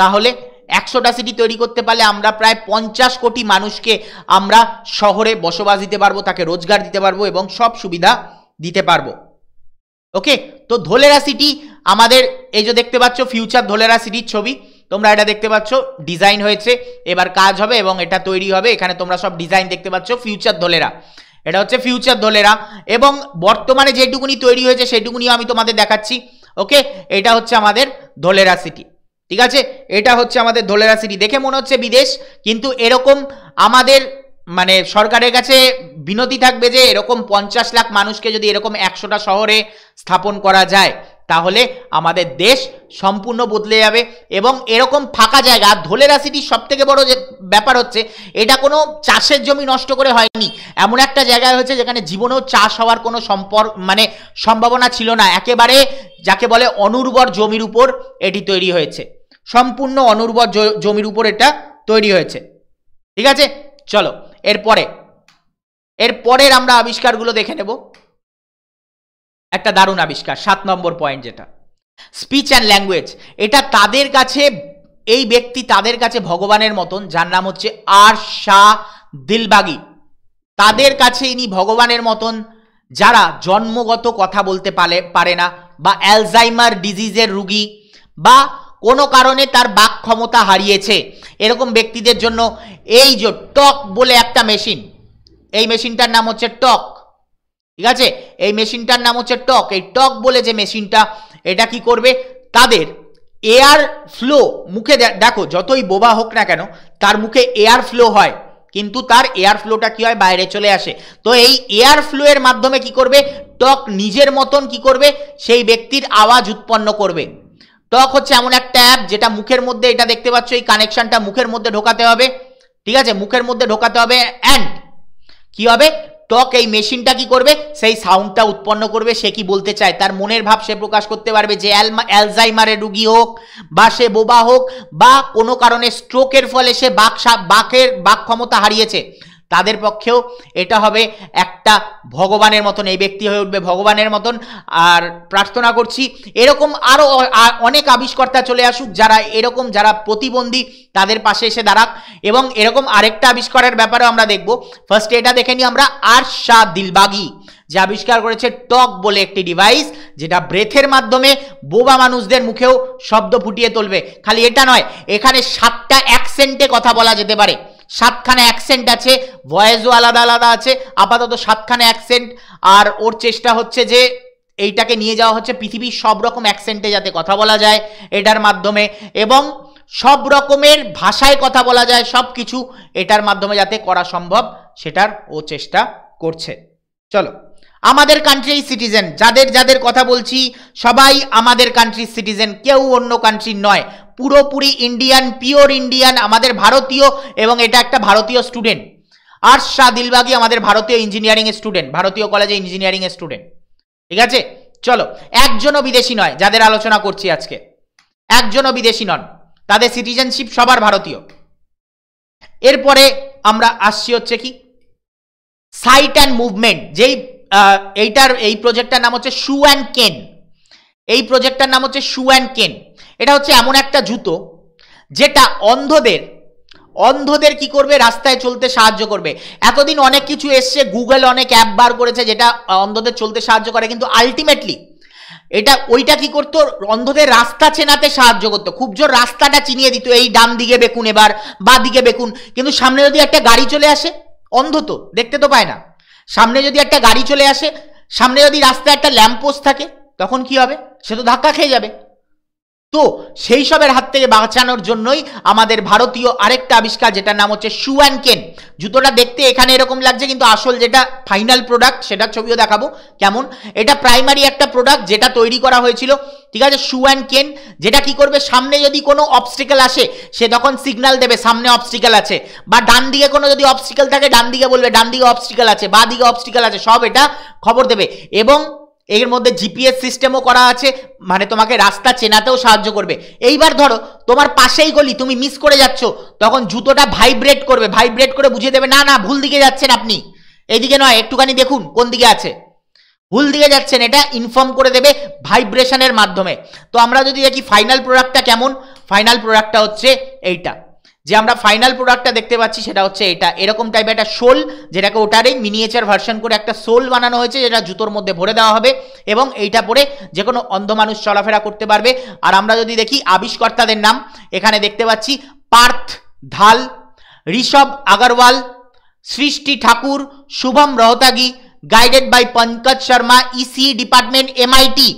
তাহলে একশোটা সিটি তৈরি করতে পারলে আমরা প্রায় পঞ্চাশ কোটি মানুষকে আমরা শহরে বসবাস দিতে পারবো তাকে রোজগার দিতে পারবো এবং সব সুবিধা দিতে পারবো ওকে তো ধোলেরা সিটি আমাদের এই যে দেখতে পাচ্ছ ফিউচার ধোলেরা সিটির ছবি তোমরা এটা দেখতে পাচ্ছ ডিজাইন হয়েছে এবার কাজ হবে এবং এটা তৈরি হবে এখানে তোমরা সব ডিজাইন দেখতে পাচ্ছ ফিউচার ধোলেরা এটা হচ্ছে ফিউচার দোলেরা এবং বর্তমানে যেটুকুনি তৈরি হয়েছে সেটুকুনিও আমি তোমাদের দেখাচ্ছি ওকে এটা হচ্ছে আমাদের ধোলেরা সিটি ঠিক আছে এটা হচ্ছে আমাদের ধোলেরা সিটি দেখে মনে হচ্ছে বিদেশ কিন্তু এরকম আমাদের মানে সরকারের কাছে বিনতি থাকবে যে এরকম পঞ্চাশ লাখ মানুষকে যদি এরকম একশোটা শহরে স্থাপন করা যায় তাহলে আমাদের দেশ সম্পূর্ণ বদলে যাবে এবং এরকম ফাঁকা জায়গা ধলে রাশিটির থেকে বড় যে ব্যাপার হচ্ছে এটা কোনো চাষের জমি নষ্ট করে হয়নি এমন একটা জায়গায় হয়েছে যেখানে জীবনেও চাষ হওয়ার কোনো সম্পর্ক মানে সম্ভাবনা ছিল না একেবারে যাকে বলে অনুর্বর জমির উপর এটি তৈরি হয়েছে সম্পূর্ণ অনুর্বর জমির উপর এটা তৈরি হয়েছে ঠিক আছে চলো এরপরে এরপরের আমরা আবিষ্কারগুলো দেখে নেব একটা দারুণ আবিষ্কার সাত নম্বর পয়েন্ট যেটা স্পিচ অ্যান্ড ল্যাঙ্গুয়েজ এটা তাদের কাছে এই ব্যক্তি তাদের কাছে ভগবানের মতন যার নাম হচ্ছে আর শাহ দিলবাগি তাদের কাছে ইনি ভগবানের মতন যারা জন্মগত কথা বলতে পারে পারে না বা অ্যালজাইমার ডিজিজের রুগী বা কোনো কারণে তার বাক ক্ষমতা হারিয়েছে এরকম ব্যক্তিদের জন্য এই যে টক বলে একটা মেশিন এই মেশিনটার নাম হচ্ছে টক ঠিক আছে এই মেশিনটার নাম হচ্ছে টক এই টক বলে যে মেশিনটা এটা কি করবে তাদের এয়ার ফ্লো মুখে দেখো যতই বোবা হোক না কেন তার মুখে এয়ার ফ্লো হয় কিন্তু তার এয়ার ফ্লোটা কি হয় বাইরে চলে আসে তো এই এয়ার ফ্লোয়ের মাধ্যমে কি করবে টক নিজের মতন কি করবে সেই ব্যক্তির আওয়াজ উৎপন্ন করবে টক হচ্ছে এমন একটা অ্যাপ যেটা মুখের মধ্যে এটা দেখতে পাচ্ছ এই কানেকশনটা মুখের মধ্যে ঢোকাতে হবে ঠিক আছে মুখের মধ্যে ঢোকাতে হবে অ্যান্ড কি হবে ত্বক এই মেশিনটা কি করবে সেই সাউন্ডটা উৎপন্ন করবে সে কি বলতে চায় তার মনের ভাব সে প্রকাশ করতে পারবে যে অ্যালজাইমারের রুগী হোক বা সে বোবা হোক বা কোনো কারণে স্ট্রোকের ফলে সে বাক বাকের বাক ক্ষমতা হারিয়েছে তাদের পক্ষেও এটা হবে একটা ভগবানের মতন এই ব্যক্তি হয়ে উঠবে ভগবানের মতন আর প্রার্থনা করছি এরকম আরও অনেক আবিষ্কর্তা চলে আসুক যারা এরকম যারা প্রতিবন্ধী তাদের পাশে এসে দাঁড়াক এবং এরকম আরেকটা আবিষ্কারের ব্যাপারেও আমরা দেখব ফার্স্টে এটা দেখে নিই আমরা আর শাহ দিলবাগি যে আবিষ্কার করেছে টক বলে একটি ডিভাইস যেটা ব্রেথের মাধ্যমে বোবা মানুষদের মুখেও শব্দ ফুটিয়ে তুলবে খালি এটা নয় এখানে সাতটা অ্যাকসেন্টে কথা বলা যেতে পারে সাতখানে অ্যাকসেন্ট আছে ভয়েসও আলাদা আলাদা আছে আপাতত সাতখানে অ্যাকসেন্ট আর ওর চেষ্টা হচ্ছে যে এইটাকে নিয়ে যাওয়া হচ্ছে পৃথিবীর সব রকম অ্যাকসেন্টে যাতে কথা বলা যায় এটার মাধ্যমে এবং সব রকমের ভাষায় কথা বলা যায় সব কিছু এটার মাধ্যমে যাতে করা সম্ভব সেটার ও চেষ্টা করছে চলো আমাদের কান্ট্রির সিটিজেন যাদের যাদের কথা বলছি সবাই আমাদের কান্ট্রির সিটিজেন কেউ অন্য কান্ট্রির নয় পুরোপুরি ইন্ডিয়ান পিওর ইন্ডিয়ান আমাদের ভারতীয় এবং এটা একটা ভারতীয় স্টুডেন্ট আর শাহ দিলবাগি আমাদের ভারতীয় ইঞ্জিনিয়ারিং স্টুডেন্ট ভারতীয় কলেজে ইঞ্জিনিয়ারিং স্টুডেন্ট ঠিক আছে চলো একজনও বিদেশি নয় যাদের আলোচনা করছি আজকে একজনও বিদেশি নন তাদের সিটিজেনশিপ সবার ভারতীয় এরপরে আমরা আসছি হচ্ছে কি সাইট অ্যান্ড মুভমেন্ট যেই এইটার এই প্রজেক্টটার নাম হচ্ছে শু অ্যান্ড কেন এই প্রজেক্টটার নাম হচ্ছে শু অ্যান্ড কেন এটা হচ্ছে এমন একটা জুতো যেটা অন্ধদের অন্ধদের কি করবে রাস্তায় চলতে সাহায্য করবে এতদিন অনেক কিছু এসছে গুগল অনেক অ্যাপ বার করেছে যেটা অন্ধদের চলতে সাহায্য করে কিন্তু আলটিমেটলি এটা ওইটা কি করতো অন্ধদের রাস্তা চেনাতে সাহায্য করতো খুব জোর রাস্তাটা চিনিয়ে দিত এই ডান দিকে বেকুন এবার বা দিকে বেকুন কিন্তু সামনে যদি একটা গাড়ি চলে আসে অন্ধ তো দেখতে তো পায় না সামনে যদি একটা গাড়ি চলে আসে সামনে যদি রাস্তায় একটা ল্যাম্পোস্ট থাকে তখন কি হবে সে তো ধাক্কা খেয়ে যাবে তো সেই সবের হাত থেকে বাঁচানোর জন্যই আমাদের ভারতীয় আরেকটা আবিষ্কার যেটার নাম হচ্ছে শু অ্যান্ড কেন জুতোটা দেখতে এখানে এরকম লাগছে কিন্তু আসল যেটা ফাইনাল প্রোডাক্ট সেটা ছবিও দেখাবো কেমন এটা প্রাইমারি একটা প্রোডাক্ট যেটা তৈরি করা হয়েছিল ঠিক আছে শু অ্যান্ড কেন যেটা কি করবে সামনে যদি কোনো অবস্টিকেল আসে সে তখন সিগনাল দেবে সামনে অবস্টিকেল আছে বা ডান দিকে কোনো যদি অবস্টিকেল থাকে ডান দিকে বলবে ডান দিকে অবস্টিকেল আছে বা দিকে অবস্টিকেল আছে সব এটা খবর দেবে এবং এর মধ্যে জিপিএস সিস্টেমও করা আছে মানে তোমাকে রাস্তা চেনাতেও সাহায্য করবে এইবার ধরো তোমার পাশেই গলি তুমি মিস করে যাচ্ছ তখন জুতোটা ভাইব্রেট করবে ভাইব্রেট করে বুঝিয়ে দেবে না না ভুল দিকে যাচ্ছেন আপনি এইদিকে নয় একটুখানি দেখুন কোন দিকে আছে ভুল দিকে যাচ্ছেন এটা ইনফর্ম করে দেবে ভাইব্রেশনের মাধ্যমে তো আমরা যদি দেখি ফাইনাল প্রোডাক্টটা কেমন ফাইনাল প্রোডাক্টটা হচ্ছে এইটা যে আমরা ফাইনাল প্রোডাক্টটা দেখতে পাচ্ছি সেটা হচ্ছে এটা এরকম টাইপের একটা সোল যেটাকে ওটারই মিনিয়েচার ভার্সন করে একটা সোল বানানো হয়েছে যেটা জুতোর মধ্যে ভরে দেওয়া হবে এবং এইটা পরে যে কোনো অন্ধ মানুষ চলাফেরা করতে পারবে আর আমরা যদি দেখি আবিষ্কর্তাদের নাম এখানে দেখতে পাচ্ছি পার্থ ধাল Rishabh Agarwal Srishti Thakur Shubham Rohatgi guided by Pankaj Sharma EC department MIT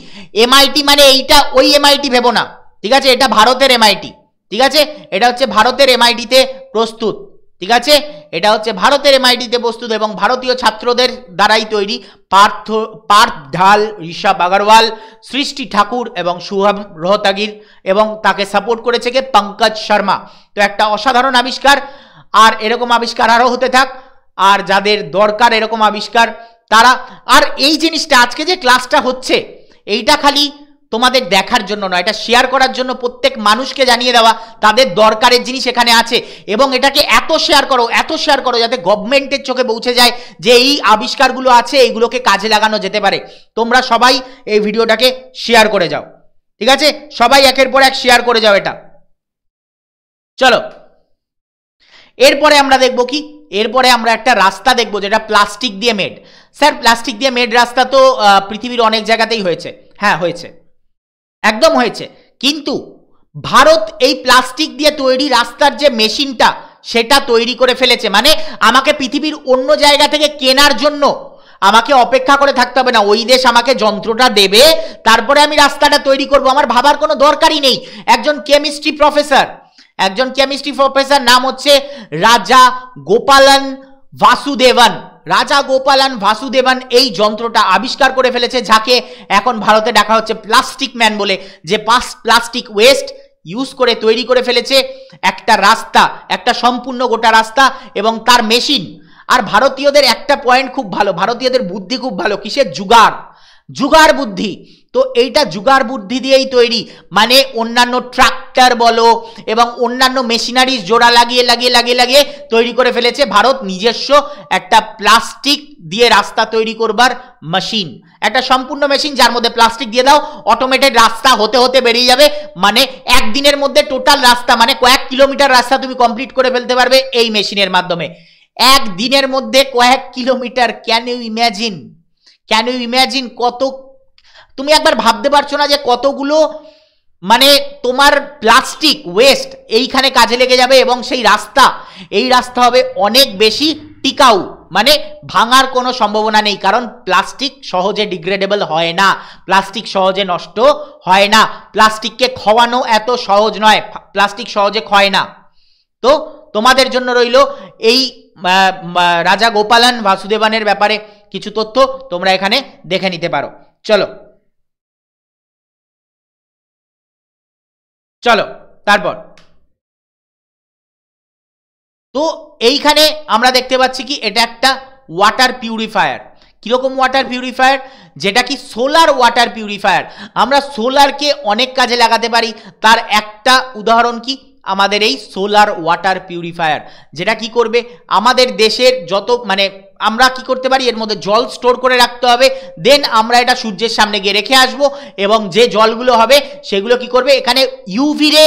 MIT মানে এইটা ওই এমআইটি ভেবো না ঠিক আছে এটা ভারতের এমআইটি ঠিক আছে এটা হচ্ছে ভারতের এমআইডিতে প্রস্তুত ঠিক আছে এটা হচ্ছে ভারতের এমআইডিতে প্রস্তুত এবং ভারতীয় ছাত্রদের দ্বারাই তৈরি পার্থ পার্থ ঢাল ঋষভ আগরওয়াল সৃষ্টি ঠাকুর এবং সুহাম রোহতাগির এবং তাকে সাপোর্ট করেছে কে পঙ্কজ শর্মা তো একটা অসাধারণ আবিষ্কার আর এরকম আবিষ্কার আরও হতে থাক আর যাদের দরকার এরকম আবিষ্কার তারা আর এই জিনিসটা আজকে যে ক্লাসটা হচ্ছে এইটা খালি তোমাদের দেখার জন্য নয় এটা শেয়ার করার জন্য প্রত্যেক মানুষকে জানিয়ে দেওয়া তাদের দরকারের জিনিস এখানে আছে এবং এটাকে এত শেয়ার করো এত শেয়ার করো যাতে গভর্নমেন্টের চোখে পৌঁছে যায় যে এই আবিষ্কারগুলো আছে এইগুলোকে কাজে লাগানো যেতে পারে তোমরা সবাই এই ভিডিওটাকে শেয়ার করে যাও ঠিক আছে সবাই একের পর এক শেয়ার করে যাও এটা চলো এরপরে আমরা দেখব কি এরপরে আমরা একটা রাস্তা দেখব যেটা প্লাস্টিক দিয়ে মেড স্যার প্লাস্টিক দিয়ে মেড রাস্তা তো পৃথিবীর অনেক জায়গাতেই হয়েছে হ্যাঁ হয়েছে একদম হয়েছে কিন্তু ভারত এই প্লাস্টিক দিয়ে তৈরি রাস্তার যে মেশিনটা সেটা তৈরি করে ফেলেছে মানে আমাকে পৃথিবীর অন্য জায়গা থেকে কেনার জন্য আমাকে অপেক্ষা করে থাকতে হবে না ওই দেশ আমাকে যন্ত্রটা দেবে তারপরে আমি রাস্তাটা তৈরি করব আমার ভাবার কোনো দরকারই নেই একজন কেমিস্ট্রি প্রফেসর একজন কেমিস্ট্রি প্রফেসর নাম হচ্ছে রাজা গোপালন বাসুদেবন রাজা গোপালান ভাসুদেবান এই যন্ত্রটা আবিষ্কার করে ফেলেছে যাকে এখন ভারতে ডাকা হচ্ছে প্লাস্টিক ম্যান বলে যে পাস প্লাস্টিক ওয়েস্ট ইউজ করে তৈরি করে ফেলেছে একটা রাস্তা একটা সম্পূর্ণ গোটা রাস্তা এবং তার মেশিন আর ভারতীয়দের একটা পয়েন্ট খুব ভালো ভারতীয়দের বুদ্ধি খুব ভালো কিসের জুগার জুগার বুদ্ধি তো এইটা জুগার বুদ্ধি দিয়েই তৈরি মানে অন্যান্য ট্রাক্টর বলো এবং অন্যান্য মেশিনারিজ জোড়া লাগিয়ে লাগিয়ে লাগিয়ে লাগিয়ে তৈরি করে ফেলেছে ভারত নিজস্ব একটা প্লাস্টিক দিয়ে রাস্তা তৈরি করবার মেশিন একটা সম্পূর্ণ মেশিন যার মধ্যে প্লাস্টিক দিয়ে দাও অটোমেটেড রাস্তা হতে হতে বেরিয়ে যাবে মানে একদিনের মধ্যে টোটাল রাস্তা মানে কয়েক কিলোমিটার রাস্তা তুমি কমপ্লিট করে ফেলতে পারবে এই মেশিনের মাধ্যমে এক দিনের মধ্যে কয়েক kilometre can you imagine can you imagine কত তুমি একবার ভাবতে পারছো না যে কতগুলো মানে তোমার প্লাস্টিক ওয়েস্ট এইখানে কাজে লেগে যাবে এবং সেই রাস্তা এই রাস্তা হবে অনেক বেশি টিকাউ মানে ভাঙার কোনো সম্ভাবনা নেই কারণ প্লাস্টিক সহজে ডিগ্রেডেবল হয় না প্লাস্টিক সহজে নষ্ট হয় না প্লাস্টিককে খাওয়ানো এত সহজ নয় প্লাস্টিক সহজে খয় না তো তোমাদের জন্য রইল এই রাজা গোপালন বাসুদেবানের ব্যাপারে কিছু তথ্য তোমরা এখানে দেখে নিতে পারো চলো চলো তারপর তো এইখানে আমরা দেখতে পাচ্ছি কি এটা একটা ওয়াটার পিউরিফায়ার কীরকম ওয়াটার পিউরিফায়ার যেটা কি সোলার ওয়াটার পিউরিফায়ার আমরা সোলারকে অনেক কাজে লাগাতে পারি তার একটা উদাহরণ কি আমাদের এই সোলার ওয়াটার পিউরিফায়ার যেটা কি করবে আমাদের দেশের যত মানে আমরা কি করতে পারি এর মধ্যে জল স্টোর করে রাখতে হবে দেন আমরা এটা সূর্যের সামনে গিয়ে রেখে আসব এবং যে জলগুলো হবে সেগুলো কি করবে এখানে ইউভি রে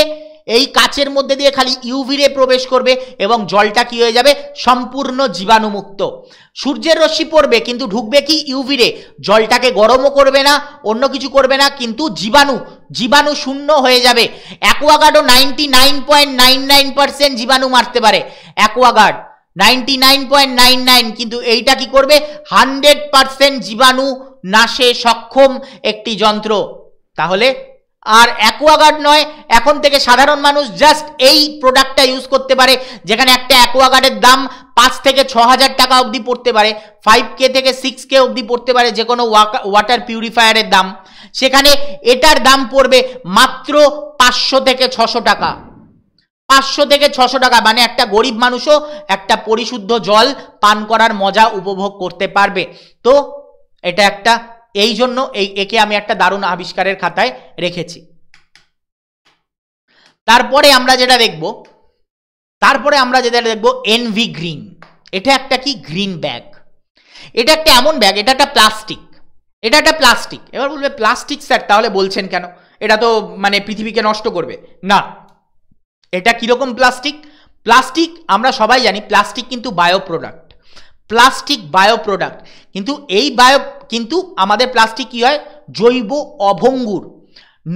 এই কাচের মধ্যে দিয়ে খালি ইউভি রে প্রবেশ করবে এবং জলটা কি হয়ে যাবে সম্পূর্ণ জীবাণুমুক্ত সূর্যের রশ্মি পড়বে কিন্তু ঢুকবে কি ইউভি রে জলটাকে গরমও করবে না অন্য কিছু করবে না কিন্তু জীবাণু জীবাণু শূন্য হয়ে যাবে অ্যাকোয়াগার্ডও ninety nine point nine nine percent জীবাণু মারতে পারে Aquaguard 99.99 nine point nine nine কিন্তু এইটা কি করবে হান্ড্রেড পারসেন্ট জীবাণু নাশে সক্ষম একটি যন্ত্র তাহলে আর অ্যাকোয়াগার্ড নয় এখন থেকে সাধারণ মানুষ জাস্ট এই প্রোডাক্টটা ইউজ করতে পারে যেখানে একটা অ্যাকোয়াগার্ডের দাম পাঁচ থেকে ছ হাজার টাকা অবধি পড়তে পারে ফাইভ কে থেকে সিক্স কে অবধি পড়তে পারে যে কোনো ওয়াটার পিউরিফায়ারের দাম সেখানে এটার দাম পড়বে মাত্র পাঁচশো থেকে ছশো টাকা পাঁচশো থেকে ছশো টাকা মানে একটা গরিব মানুষও একটা পরিশুদ্ধ জল পান করার মজা উপভোগ করতে পারবে তো এটা একটা এই জন্য এই একে আমি একটা দারুণ আবিষ্কারের খাতায় রেখেছি তারপরে আমরা যেটা দেখব তারপরে আমরা যেটা দেখব এনভি গ্রিন এটা একটা কি গ্রিন ব্যাগ এটা একটা এমন ব্যাগ এটা একটা প্লাস্টিক এটা একটা প্লাস্টিক এবার বলবে প্লাস্টিক স্যার তাহলে বলছেন কেন এটা তো মানে পৃথিবীকে নষ্ট করবে না এটা কীরকম প্লাস্টিক প্লাস্টিক আমরা সবাই জানি প্লাস্টিক কিন্তু bio product plastic bio product কিন্তু এই বায়ো কিন্তু আমাদের প্লাস্টিক কী হয় জৈব অভঙ্গুর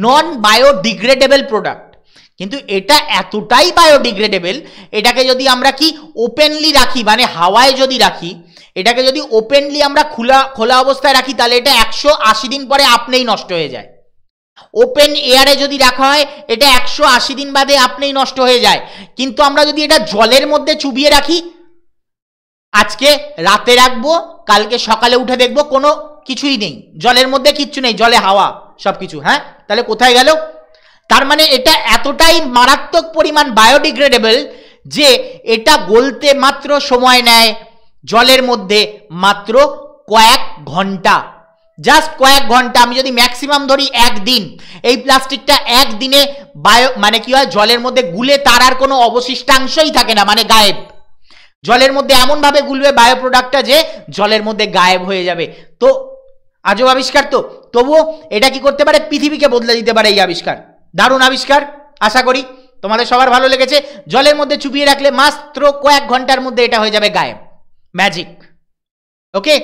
নন বায়োডিগ্রেডেবল প্রোডাক্ট কিন্তু এটা এতটাই বায়োডিগ্রেডেবল এটাকে যদি আমরা কি ওপেনলি রাখি মানে হাওয়ায় যদি রাখি এটাকে যদি ওপেনলি আমরা খোলা খোলা অবস্থায় রাখি তাহলে এটা একশো আশি দিন পরে আপনিই নষ্ট হয়ে যায় ওপেন এয়ারে যদি রাখা হয় এটা একশো আশি দিন বাদে আপনিই নষ্ট হয়ে যায় কিন্তু আমরা যদি এটা জলের মধ্যে চুবিয়ে রাখি আজকে রাতে রাখবো কালকে সকালে উঠে দেখবো কোনো কিছুই নেই জলের মধ্যে কিচ্ছু নেই জলে হাওয়া সব কিছু হ্যাঁ তাহলে কোথায় গেল তার মানে এটা এতটাই মারাত্মক পরিমাণ বায়োডিগ্রেডেবল যে এটা গলতে মাত্র সময় নেয় জলের মধ্যে মাত্র কয়েক ঘন্টা জাস্ট কয়েক ঘন্টা আমি যদি ম্যাক্সিমাম ধরি একদিন এই প্লাস্টিকটা একদিনে বায়ো মানে কি হয় জলের মধ্যে গুলে তার আর কোনো অবশিষ্টাংশই থাকে না মানে গায়েব জলের মধ্যে এমনভাবে গুলবে বায়ো প্রোডাক্টটা যে জলের মধ্যে গায়েব হয়ে যাবে তো আজও আবিষ্কার তো তবুও এটা কি করতে পারে পৃথিবীকে বদলে দিতে পারে এই আবিষ্কার দারুণ আবিষ্কার আশা করি তোমাদের সবার ভালো লেগেছে জলের মধ্যে চুপিয়ে রাখলে মাত্র কয়েক ঘন্টার মধ্যে এটা হয়ে যাবে গায়েব ম্যাজিক ওকে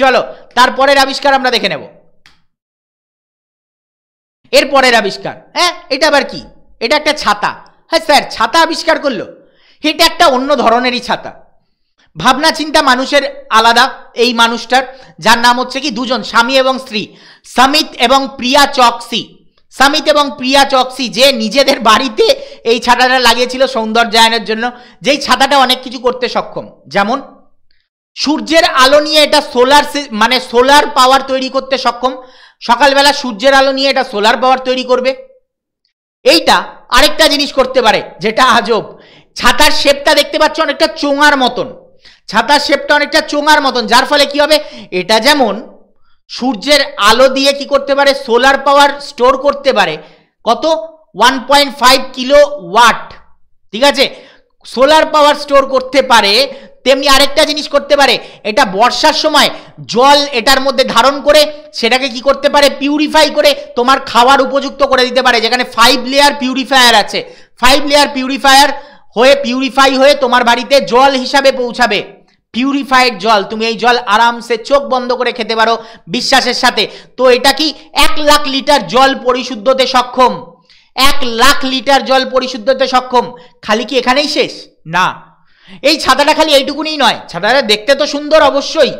চলো তারপরের আবিষ্কার আমরা দেখে নেব এর পরের আবিষ্কার হ্যাঁ এটা আবার কি এটা একটা ছাতা হ্যাঁ স্যার ছাতা আবিষ্কার করলো এটা একটা অন্য ধরনেরই ছাতা ভাবনা চিন্তা মানুষের আলাদা এই মানুষটার যার নাম হচ্ছে কি দুজন স্বামী এবং স্ত্রী সামিত এবং প্রিয়া চকসি সামিত এবং প্রিয়া চকসি যে নিজেদের বাড়িতে এই ছাতাটা লাগিয়েছিল সৌন্দর্যায়নের জন্য যেই ছাতাটা অনেক কিছু করতে সক্ষম যেমন সূর্যের আলো নিয়ে এটা সোলার মানে সোলার পাওয়ার তৈরি করতে সক্ষম সকালবেলা সূর্যের আলো নিয়ে এটা সোলার পাওয়ার তৈরি করবে এইটা আরেকটা জিনিস করতে পারে যেটা আজব ছাতার শেপটা দেখতে পাচ্ছ অনেকটা চোঙার মতন ছাতার শেপটা অনেকটা চোঙার মতন যার ফলে কি হবে এটা যেমন সূর্যের আলো দিয়ে কি করতে পারে সোলার পাওয়ার স্টোর করতে পারে কত one point five kilo watt ঠিক আছে সোলার পাওয়ার স্টোর করতে পারে তেমনি আরেকটা জিনিস করতে পারে এটা বর্ষার সময় জল এটার মধ্যে ধারণ করে সেটাকে কি করতে পারে পিউরিফাই করে তোমার খাওয়ার উপযুক্ত করে দিতে পারে যেখানে ফাইভ লেয়ার পিউরিফায়ার আছে ফাইভ লেয়ার পিউরিফায়ার হয়ে পিউরিফাই হয়ে তোমার বাড়িতে জল হিসাবে পৌঁছাবে পিউরিফাইড জল তুমি এই জল আরামসে চোখ বন্ধ করে খেতে পারো বিশ্বাসের সাথে তো এটা কি এক লাখ লিটার জল পরিশুদ্ধতে সক্ষম এক লাখ লিটার জল পরিশুদ্ধতে সক্ষম খালি কি এখানেই শেষ না এই ছাতাটা খালি এইটুকুনিই নয় ছাতাটা দেখতে তো সুন্দর অবশ্যই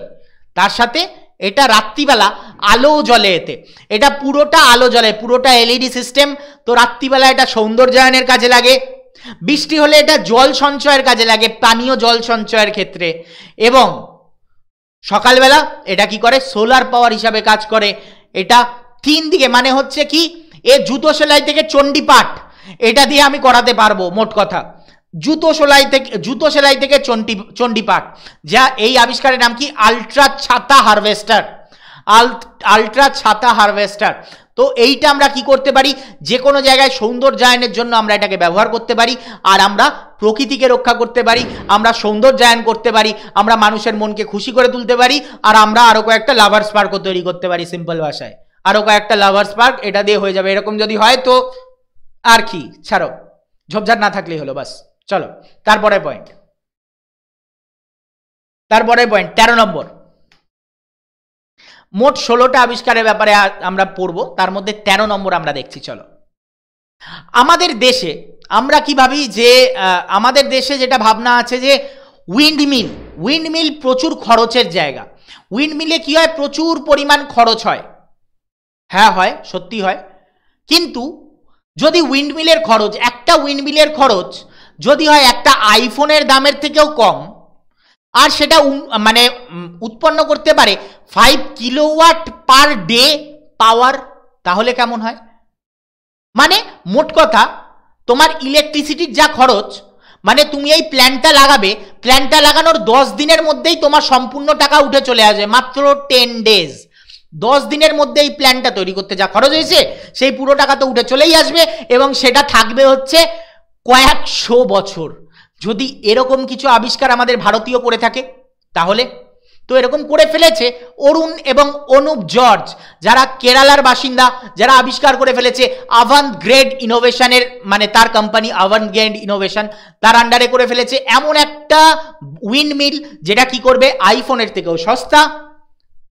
তার সাথে এটা রাত্রিবেলা আলো জলে এতে এটা পুরোটা আলো জলে পুরোটা এলইডি সিস্টেম e তো রাত্রিবেলা এটা সৌন্দর্যায়নের কাজে লাগে বৃষ্টি হলে এটা জল সঞ্চয়ের কাজে লাগে পানীয় জল সঞ্চয়ের ক্ষেত্রে এবং সকালবেলা এটা কি করে সোলার পাওয়ার হিসাবে কাজ করে এটা তিন দিকে মানে হচ্ছে কি এ জুতো সেলাই থেকে চণ্ডীপাঠ এটা দিয়ে আমি করাতে পারবো মোট কথা জুতো সেলাই থেকে জুতো সেলাই থেকে চণ্ডী চণ্ডীপাঠ যা এই আবিষ্কারের নাম কি আলট্রা ছাতা হারভেস্টার আলট্রা ছাতা হারভেস্টার তো এইটা আমরা কি করতে পারি যে কোনো জায়গায় সৌন্দর্যায়নের জন্য আমরা এটাকে ব্যবহার করতে পারি আর আমরা প্রকৃতিকে রক্ষা করতে পারি আমরা সৌন্দর্যায়ন করতে পারি আমরা মানুষের মনকে খুশি করে তুলতে পারি আর আমরা আরও কয়েকটা লাভার্স পার্কও তৈরি করতে পারি সিম্পল ভাষায় আরও কয়েকটা লাভার্স পার্ক এটা দিয়ে হয়ে যাবে এরকম যদি হয় তো আর কি ছাড়ো ঝোপঝাড় না থাকলেই হলো বাস চলো তারপরে পয়েন্ট তারপরে পয়েন্ট তেরো নম্বর মোট ষোলোটা আবিষ্কারের ব্যাপারে আমরা পড়ব তার মধ্যে তেরো নম্বর আমরা দেখছি চলো আমাদের দেশে আমরা কি ভাবি যে আমাদের দেশে যেটা ভাবনা আছে যে উইন্ডমিল উইন্ডমিল প্রচুর খরচের জায়গা উইন্ডমিলে কি হয় প্রচুর পরিমাণ খরচ হয় হ্যাঁ হয় সত্যি হয় কিন্তু যদি উইন্ডমিলের খরচ একটা উইন্ডমিলের খরচ যদি হয় একটা আইফোনের দামের থেকেও কম আর সেটা মানে উৎপন্ন করতে পারে five kilowatt per day power তাহলে কেমন হয় মানে মোট কথা তোমার ইলেকট্রিসিটির যা খরচ মানে তুমি এই প্ল্যানটা লাগাবে প্ল্যানটা লাগানোর দশ দিনের মধ্যেই তোমার সম্পূর্ণ টাকা উঠে চলে আসবে মাত্র টেন ডেজ দশ দিনের মধ্যে এই প্ল্যানটা তৈরি করতে যা খরচ হয়েছে সেই পুরো টাকা তো উঠে চলেই আসবে এবং সেটা থাকবে হচ্ছে কয়েকশো বছর যদি এরকম কিছু আবিষ্কার আমাদের ভারতীয় করে থাকে তাহলে তো এরকম করে ফেলেছে অরুণ এবং অনুপ জর্জ যারা কেরালার বাসিন্দা যারা আবিষ্কার করে ফেলেছে আভান গ্রেড ইনোভেশনের মানে তার কোম্পানি আভান গ্রেড ইনোভেশন তার আন্ডারে করে ফেলেছে এমন একটা উইন্ডমিল যেটা কি করবে আইফোনের থেকেও সস্তা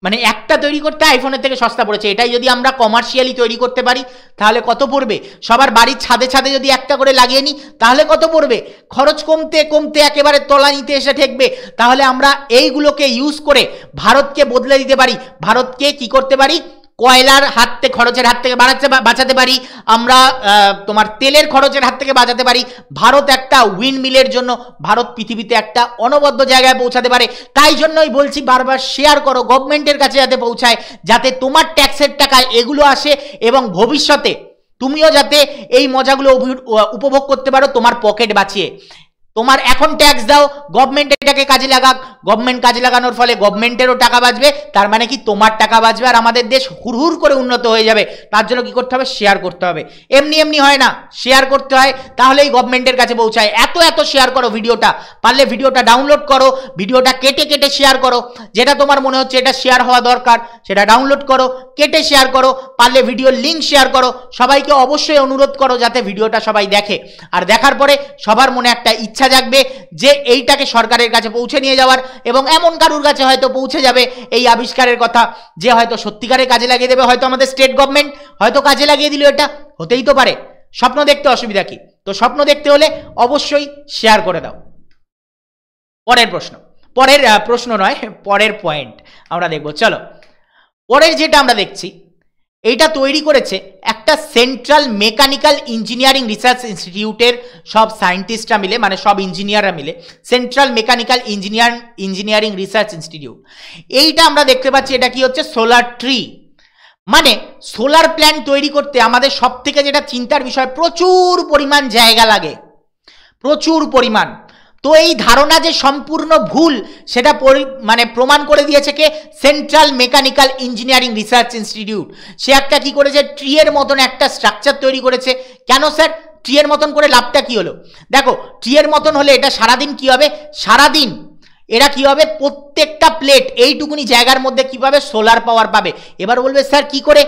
মানে একটা তৈরি করতে আইফোনের থেকে সস্তা পড়েছে এটাই যদি আমরা কমার্শিয়ালি তৈরি করতে পারি তাহলে কত পড়বে সবার বাড়ির ছাদে ছাদে যদি একটা করে লাগিয়ে নিই তাহলে কত পড়বে খরচ কমতে কমতে একেবারে তলা নিতে এসে ঠেকবে তাহলে আমরা এইগুলোকে ইউজ করে ভারতকে বদলে দিতে পারি ভারতকে কি করতে পারি কয়লার হাত থেকে খরচের হাত থেকে বাড়াতে বাঁচাতে পারি আমরা তোমার তেলের খরচের হাত থেকে বাঁচাতে পারি ভারত একটা উইন মিলের জন্য ভারত পৃথিবীতে একটা অনবদ্য জায়গায় পৌঁছাতে পারে তাই জন্যই বলছি বারবার শেয়ার করো গভর্নমেন্টের কাছে যাতে পৌঁছায় যাতে তোমার ট্যাক্সের টাকায় এগুলো আসে এবং ভবিষ্যতে তুমিও যাতে এই মজাগুলো উপভোগ করতে পারো তোমার পকেট বাঁচিয়ে তোমার এখন ট্যাক্স দাও গভর্নমেন্ট এটাকে কাজে লাগাক গভর্নমেন্ট কাজে লাগানোর ফলে গভর্নমেন্টেরও টাকা বাঁচবে তার মানে কি তোমার টাকা বাঁচবে আর আমাদের দেশ হুড়হুড় করে উন্নত হয়ে যাবে তার জন্য কি করতে হবে শেয়ার করতে হবে এমনি এমনি হয় না শেয়ার করতে হয় তাহলেই গভর্নমেন্টের কাছে পৌঁছায় এত এত শেয়ার করো ভিডিওটা পারলে ভিডিওটা ডাউনলোড করো ভিডিওটা কেটে কেটে শেয়ার করো যেটা তোমার মনে হচ্ছে এটা শেয়ার হওয়া দরকার সেটা ডাউনলোড করো কেটে শেয়ার করো পারলে ভিডিওর লিঙ্ক শেয়ার করো সবাইকে অবশ্যই অনুরোধ করো যাতে ভিডিওটা সবাই দেখে আর দেখার পরে সবার মনে একটা ইচ্ছা ভূমিকা জাগবে যে এইটাকে সরকারের কাছে পৌঁছে নিয়ে যাওয়ার এবং এমন কারুর কাছে হয়তো পৌঁছে যাবে এই আবিষ্কারের কথা যে হয়তো সত্যিকারের কাজে লাগিয়ে দেবে হয়তো আমাদের স্টেট গভর্নমেন্ট হয়তো কাজে লাগিয়ে দিল এটা হতেই তো পারে স্বপ্ন দেখতে অসুবিধা কি তো স্বপ্ন দেখতে হলে অবশ্যই শেয়ার করে দাও পরের প্রশ্ন পরের প্রশ্ন নয় পরের পয়েন্ট আমরা দেখব চলো পরের যেটা আমরা দেখছি এটা তৈরি করেছে একটা সেন্ট্রাল মেকানিক্যাল ইঞ্জিনিয়ারিং রিসার্চ ইনস্টিটিউটের সব সায়েন্টিস্টরা মিলে মানে সব ইঞ্জিনিয়াররা মিলে central mechanical engineer engineering research institute এইটা আমরা দেখতে পাচ্ছি এটা কি হচ্ছে সোলার ট্রি মানে সোলার প্ল্যান্ট তৈরি করতে আমাদের সব থেকে যেটা চিন্তার বিষয় প্রচুর পরিমাণ জায়গা লাগে প্রচুর পরিমাণ তো এই ধারণা যে সম্পূর্ণ ভুল সেটা মানে প্রমাণ করে দিয়েছে কে central mechanical engineering research institute সে একটা কী করেছে ট্রিয়ের মতন একটা স্ট্রাকচার তৈরি করেছে কেন স্যার ট্রিয়ের মতন করে লাভটা কী হলো দেখো ট্রিয়ের মতন হলে এটা সারাদিন কী হবে সারাদিন এরা কি হবে প্রত্যেকটা প্লেট এইটুকুনি জায়গার মধ্যে কিভাবে সোলার পাওয়ার পাবে এবার বলবে স্যার কি করে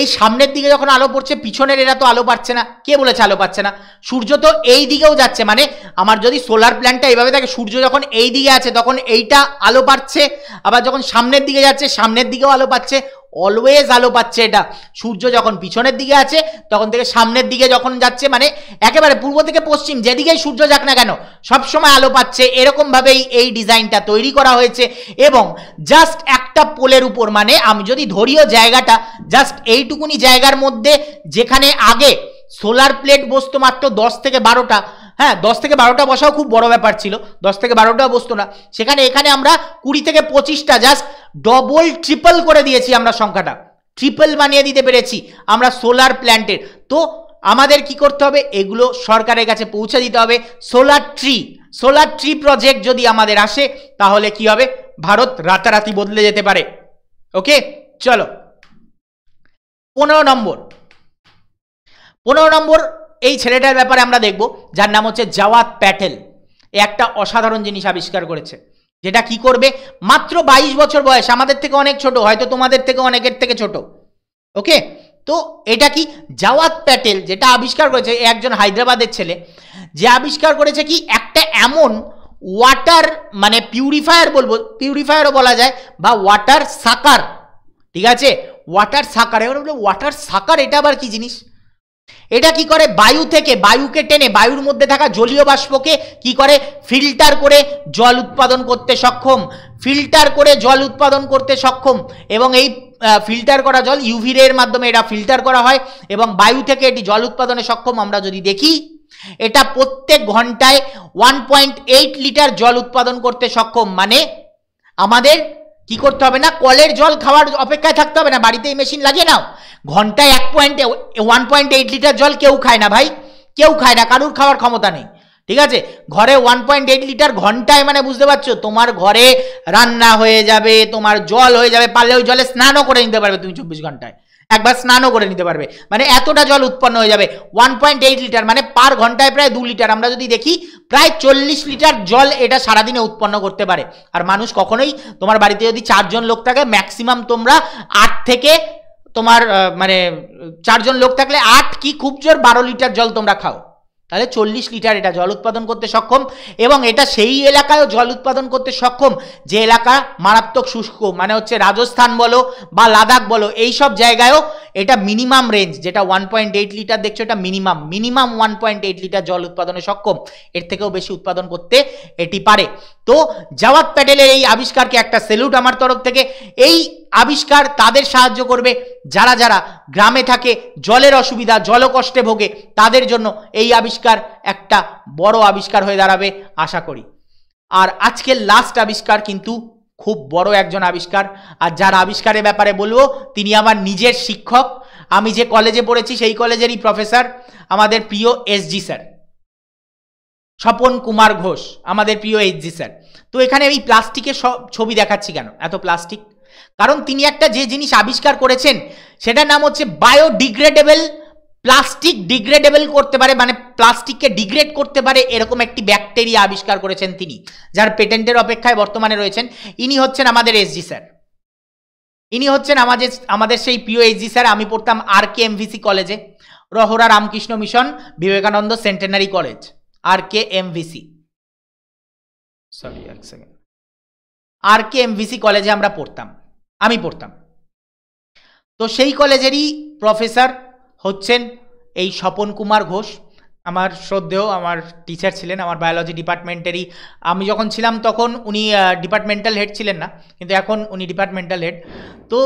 এই সামনের দিকে যখন আলো পড়ছে পিছনের এরা তো আলো পাচ্ছে না কে বলেছে আলো পাচ্ছে না সূর্য তো এই দিকেও যাচ্ছে মানে আমার যদি সোলার প্ল্যান্টটা এইভাবে থাকে সূর্য যখন এই দিকে আছে তখন এইটা আলো পাচ্ছে আবার যখন সামনের দিকে যাচ্ছে সামনের দিকেও আলো পাচ্ছে অলওয়েজ আলো পাচ্ছে এটা সূর্য যখন পিছনের দিকে আছে তখন থেকে সামনের দিকে যখন যাচ্ছে মানে একেবারে পূর্ব থেকে পশ্চিম যেদিকেই সূর্য যাক না কেন সবসময় আলো পাচ্ছে এরকমভাবেই এই ডিজাইনটা তৈরি করা হয়েছে এবং জাস্ট একটা পোলের উপর মানে আমি যদি ধরিও জায়গাটা জাস্ট এইটুকুনি জায়গার মধ্যে যেখানে আগে সোলার প্লেট বসতো মাত্র দশ থেকে বারোটা হ্যাঁ দশ থেকে বারোটা বসাও খুব বড় ব্যাপার ছিল দশ থেকে বারোটা বসতো না সেখানে এখানে আমরা কুড়ি থেকে পঁচিশটা জাস্ট ডবল ট্রিপল করে দিয়েছি আমরা সংখ্যাটা ট্রিপল বানিয়ে দিতে পেরেছি আমরা সোলার প্ল্যান্টের তো আমাদের কি করতে হবে এগুলো সরকারের কাছে পৌঁছে দিতে হবে solar tree solar tree project যদি আমাদের আসে তাহলে কি হবে ভারত রাতারাতি বদলে যেতে পারে ওকে চলো পনেরো নম্বর পনেরো নম্বর এই ছেলেটার ব্যাপারে আমরা দেখব যার নাম হচ্ছে জাওয়াত প্যাটেল একটা অসাধারণ জিনিস আবিষ্কার করেছে যেটা কি করবে মাত্র ২২ বছর বয়স আমাদের থেকে অনেক ছোট হয়তো তোমাদের থেকে অনেকের থেকে ছোট ওকে তো এটা কি জাওয়াত প্যাটেল যেটা আবিষ্কার করেছে একজন হায়দ্রাবাদের ছেলে যে আবিষ্কার করেছে কি একটা এমন ওয়াটার মানে পিউরিফায়ার বলবো পিউরিফায়ারও বলা যায় বা ওয়াটার সাকার ঠিক আছে ওয়াটার সাকার এবার বলবো ওয়াটার সাকার এটা আবার কি জিনিস এটা কি করে বায়ু থেকে বায়ুকে টেনে বায়ুর মধ্যে থাকা জলীয় বাষ্পকে কি করে ফিল্টার করে জল উৎপাদন করতে সক্ষম ফিল্টার করে জল উৎপাদন করতে সক্ষম এবং এই ফিল্টার করা জল ইউভি রে এর মাধ্যমে এটা ফিল্টার করা হয় এবং বায়ু থেকে এটি জল উৎপাদনে সক্ষম আমরা যদি দেখি এটা প্রত্যেক ঘন্টায় ওয়ান পয়েন্ট এইট লিটার জল উৎপাদন করতে সক্ষম মানে আমাদের কি করতে হবে না কলের জল খাওয়ার অপেক্ষায় থাকতে হবে না বাড়িতে এই মেশিন লাগে না ঘন্টায় এক পয়েন্টে ওয়ান পয়েন্ট এইট লিটার জল কেউ খায় না ভাই কেউ খায় না কারুর খাওয়ার ক্ষমতা নেই ঠিক আছে ঘরে ওয়ান পয়েন্ট এইট লিটার ঘন্টায় মানে বুঝতে পারছো তোমার ঘরে রান্না হয়ে যাবে তোমার জল হয়ে যাবে পারলে ওই জলে স্নানও করে নিতে পারবে তুমি চব্বিশ ঘন্টায় একবার স্নানও করে নিতে পারবে মানে এতটা জল উৎপন্ন হয়ে যাবে ওয়ান পয়েন্ট এইট লিটার মানে পার ঘন্টায় প্রায় দু লিটার আমরা যদি দেখি প্রায় চল্লিশ লিটার জল এটা সারাদিনে উৎপন্ন করতে পারে আর মানুষ কখনোই তোমার বাড়িতে যদি চারজন লোক থাকে ম্যাক্সিমাম তোমরা আট থেকে তোমার মানে চারজন লোক থাকলে আট কি খুব জোর বারো লিটার জল তোমরা খাও তাহলে চল্লিশ লিটার এটা জল উৎপাদন করতে সক্ষম এবং এটা সেই এলাকায়ও জল উৎপাদন করতে সক্ষম যে এলাকা মারাত্মক শুষ্ক মানে হচ্ছে রাজস্থান বলো বা লাদাখ বলো এই সব জায়গায়ও এটা মিনিমাম রেঞ্জ যেটা ওয়ান পয়েন্ট এইট লিটার দেখছো এটা minimum minimum one point eight litre জল উৎপাদনে সক্ষম এর থেকেও বেশি উৎপাদন করতে এটি পারে তো জওয়াত প্যাটেলের এই আবিষ্কারকে একটা সেলুট আমার তরফ থেকে এই আবিষ্কার তাদের সাহায্য করবে যারা যারা গ্রামে থাকে জলের অসুবিধা জলকষ্টে ভোগে তাদের জন্য এই আবিষ্কার একটা বড় আবিষ্কার হয়ে দাঁড়াবে আশা করি আর আজকের লাস্ট আবিষ্কার কিন্তু খুব বড় একজন আবিষ্কার আর যার আবিষ্কারের ব্যাপারে বলবো তিনি আমার নিজের শিক্ষক আমি যে কলেজে পড়েছি সেই কলেজেরই প্রফেসর আমাদের প্রিয় এসজি স্যার স্বপন কুমার ঘোষ আমাদের প্রিয় এসজি স্যার তো এখানে এই প্লাস্টিকের সব ছবি দেখাচ্ছি কেন এত প্লাস্টিক কারণ তিনি একটা যে জিনিস আবিষ্কার করেছেন সেটার নাম হচ্ছে বায়োডিগ্রেডেবল প্লাস্টিক ডিগ্রেডেবল করতে পারে মানে প্লাস্টিককে ডিগ্রেড করতে পারে এরকম একটি ব্যাকটেরিয়া আবিষ্কার করেছেন তিনি যার পেটেন্টের অপেক্ষায় বর্তমানে রয়েছেন ইনি হচ্ছেন আমাদের এসজি স্যার ইনি হচ্ছেন আমাদের আমাদের সেই প্রিয় এইচজি স্যার আমি পড়তাম আর কে এমভিসি কলেজে Rahara Ramakrishna Mission Vivekananda Centenary College R K MVC sorry এক সেকেন্ড আর কে এমভিসি কলেজে আমরা পড়তাম আমি পড়তাম তো সেই কলেজেরই প্রফেসর হচ্ছেন এই স্বপন কুমার ঘোষ আমার শ্রদ্ধেয় আমার টিচার ছিলেন আমার বায়োলজি ডিপার্টমেন্টেরই আমি যখন ছিলাম তখন উনি ডিপার্টমেন্টাল হেড ছিলেন না কিন্তু এখন উনি ডিপার্টমেন্টাল হেড তো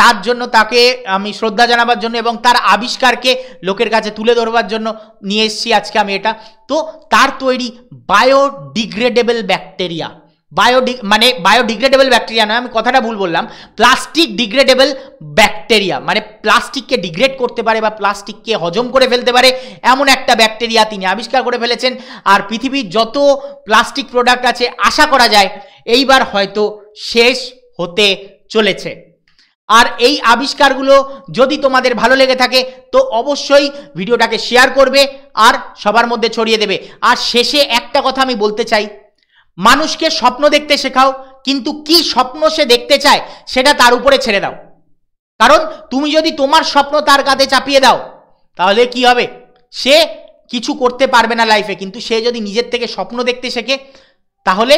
তার জন্য তাকে আমি শ্রদ্ধা জানাবার জন্য এবং তার আবিষ্কারকে লোকের কাছে তুলে ধরবার জন্য নিয়ে এসছি আজকে আমি এটা তো তার তৈরি বায়োডিগ্রেডেবল ব্যাকটেরিয়া বায়োডি মানে বায়োডিগ্রেডেবল ব্যাকটেরিয়া নয় আমি কথাটা ভুল বললাম প্লাস্টিক ডিগ্রেডেবল ব্যাকটেরিয়া মানে প্লাস্টিককে ডিগ্রেড করতে পারে বা প্লাস্টিককে হজম করে ফেলতে পারে এমন একটা ব্যাকটেরিয়া তিনি আবিষ্কার করে ফেলেছেন আর পৃথিবীর যত প্লাস্টিক প্রোডাক্ট আছে আশা করা যায় এইবার হয়তো শেষ হতে চলেছে আর এই আবিষ্কারগুলো যদি তোমাদের ভালো লেগে থাকে তো অবশ্যই ভিডিওটাকে শেয়ার করবে আর সবার মধ্যে ছড়িয়ে দেবে আর শেষে একটা কথা আমি বলতে চাই মানুষকে স্বপ্ন দেখতে শেখাও কিন্তু কি স্বপ্ন সে দেখতে চায় সেটা তার উপরে ছেড়ে দাও কারণ তুমি যদি তোমার স্বপ্ন তার কাঁধে চাপিয়ে দাও তাহলে কি হবে সে কিছু করতে পারবে না লাইফে কিন্তু সে যদি নিজের থেকে স্বপ্ন দেখতে শেখে তাহলে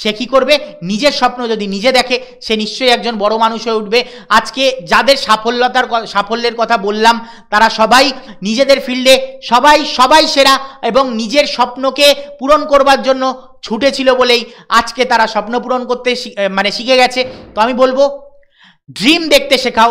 সে কী করবে নিজের স্বপ্ন যদি নিজে দেখে সে নিশ্চয়ই একজন বড় মানুষ হয়ে উঠবে আজকে যাদের সাফল্যতার সাফল্যের কথা বললাম তারা সবাই নিজেদের ফিল্ডে সবাই সবাই সেরা এবং নিজের স্বপ্নকে পূরণ করবার জন্য ছুটেছিল বলেই আজকে তারা স্বপ্ন পূরণ করতে মানে শিখে গেছে তো আমি বলবো ড্রিম দেখতে শেখাও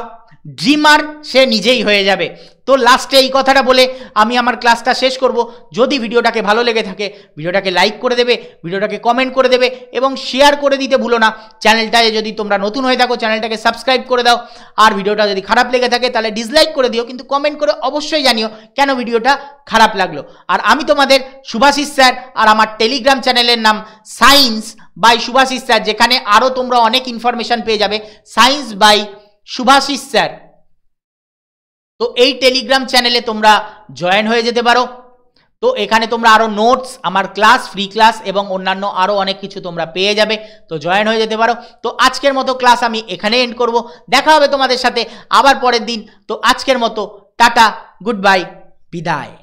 ড্রিমার সে নিজেই হয়ে যাবে তো লাস্টে এই কথাটা বলে আমি আমার ক্লাসটা শেষ করব যদি ভিডিওটাকে ভালো লেগে থাকে ভিডিওটাকে লাইক করে দেবে ভিডিওটাকে কমেন্ট করে দেবে এবং শেয়ার করে দিতে ভুলো না চ্যানেলটায় যদি তোমরা নতুন হয়ে থাকো চ্যানেলটাকে সাবস্ক্রাইব করে দাও আর ভিডিওটা যদি খারাপ লেগে থাকে তাহলে ডিসলাইক করে দিও কিন্তু কমেন্ট করে অবশ্যই জানিও কেন ভিডিওটা খারাপ লাগলো আর আমি তোমাদের শুভাশিস স্যার আর আমার টেলিগ্রাম চ্যানেলের নাম সায়েন্স বাই শুভাশিস স্যার যেখানে আরও তোমরা অনেক ইনফরমেশান পেয়ে যাবে সায়েন্স বাই শুভাশিস স্যার তো এই টেলিগ্রাম চ্যানেলে তোমরা জয়েন হয়ে যেতে পারো তো এখানে তোমরা আরও নোটস আমার ক্লাস ফ্রি ক্লাস এবং অন্যান্য আরও অনেক কিছু তোমরা পেয়ে যাবে তো জয়েন হয়ে যেতে পারো তো আজকের মতো ক্লাস আমি এখানে এন্ড করব দেখা হবে তোমাদের সাথে আবার পরের দিন তো আজকের মতো টাটা গুড বাই বিদায়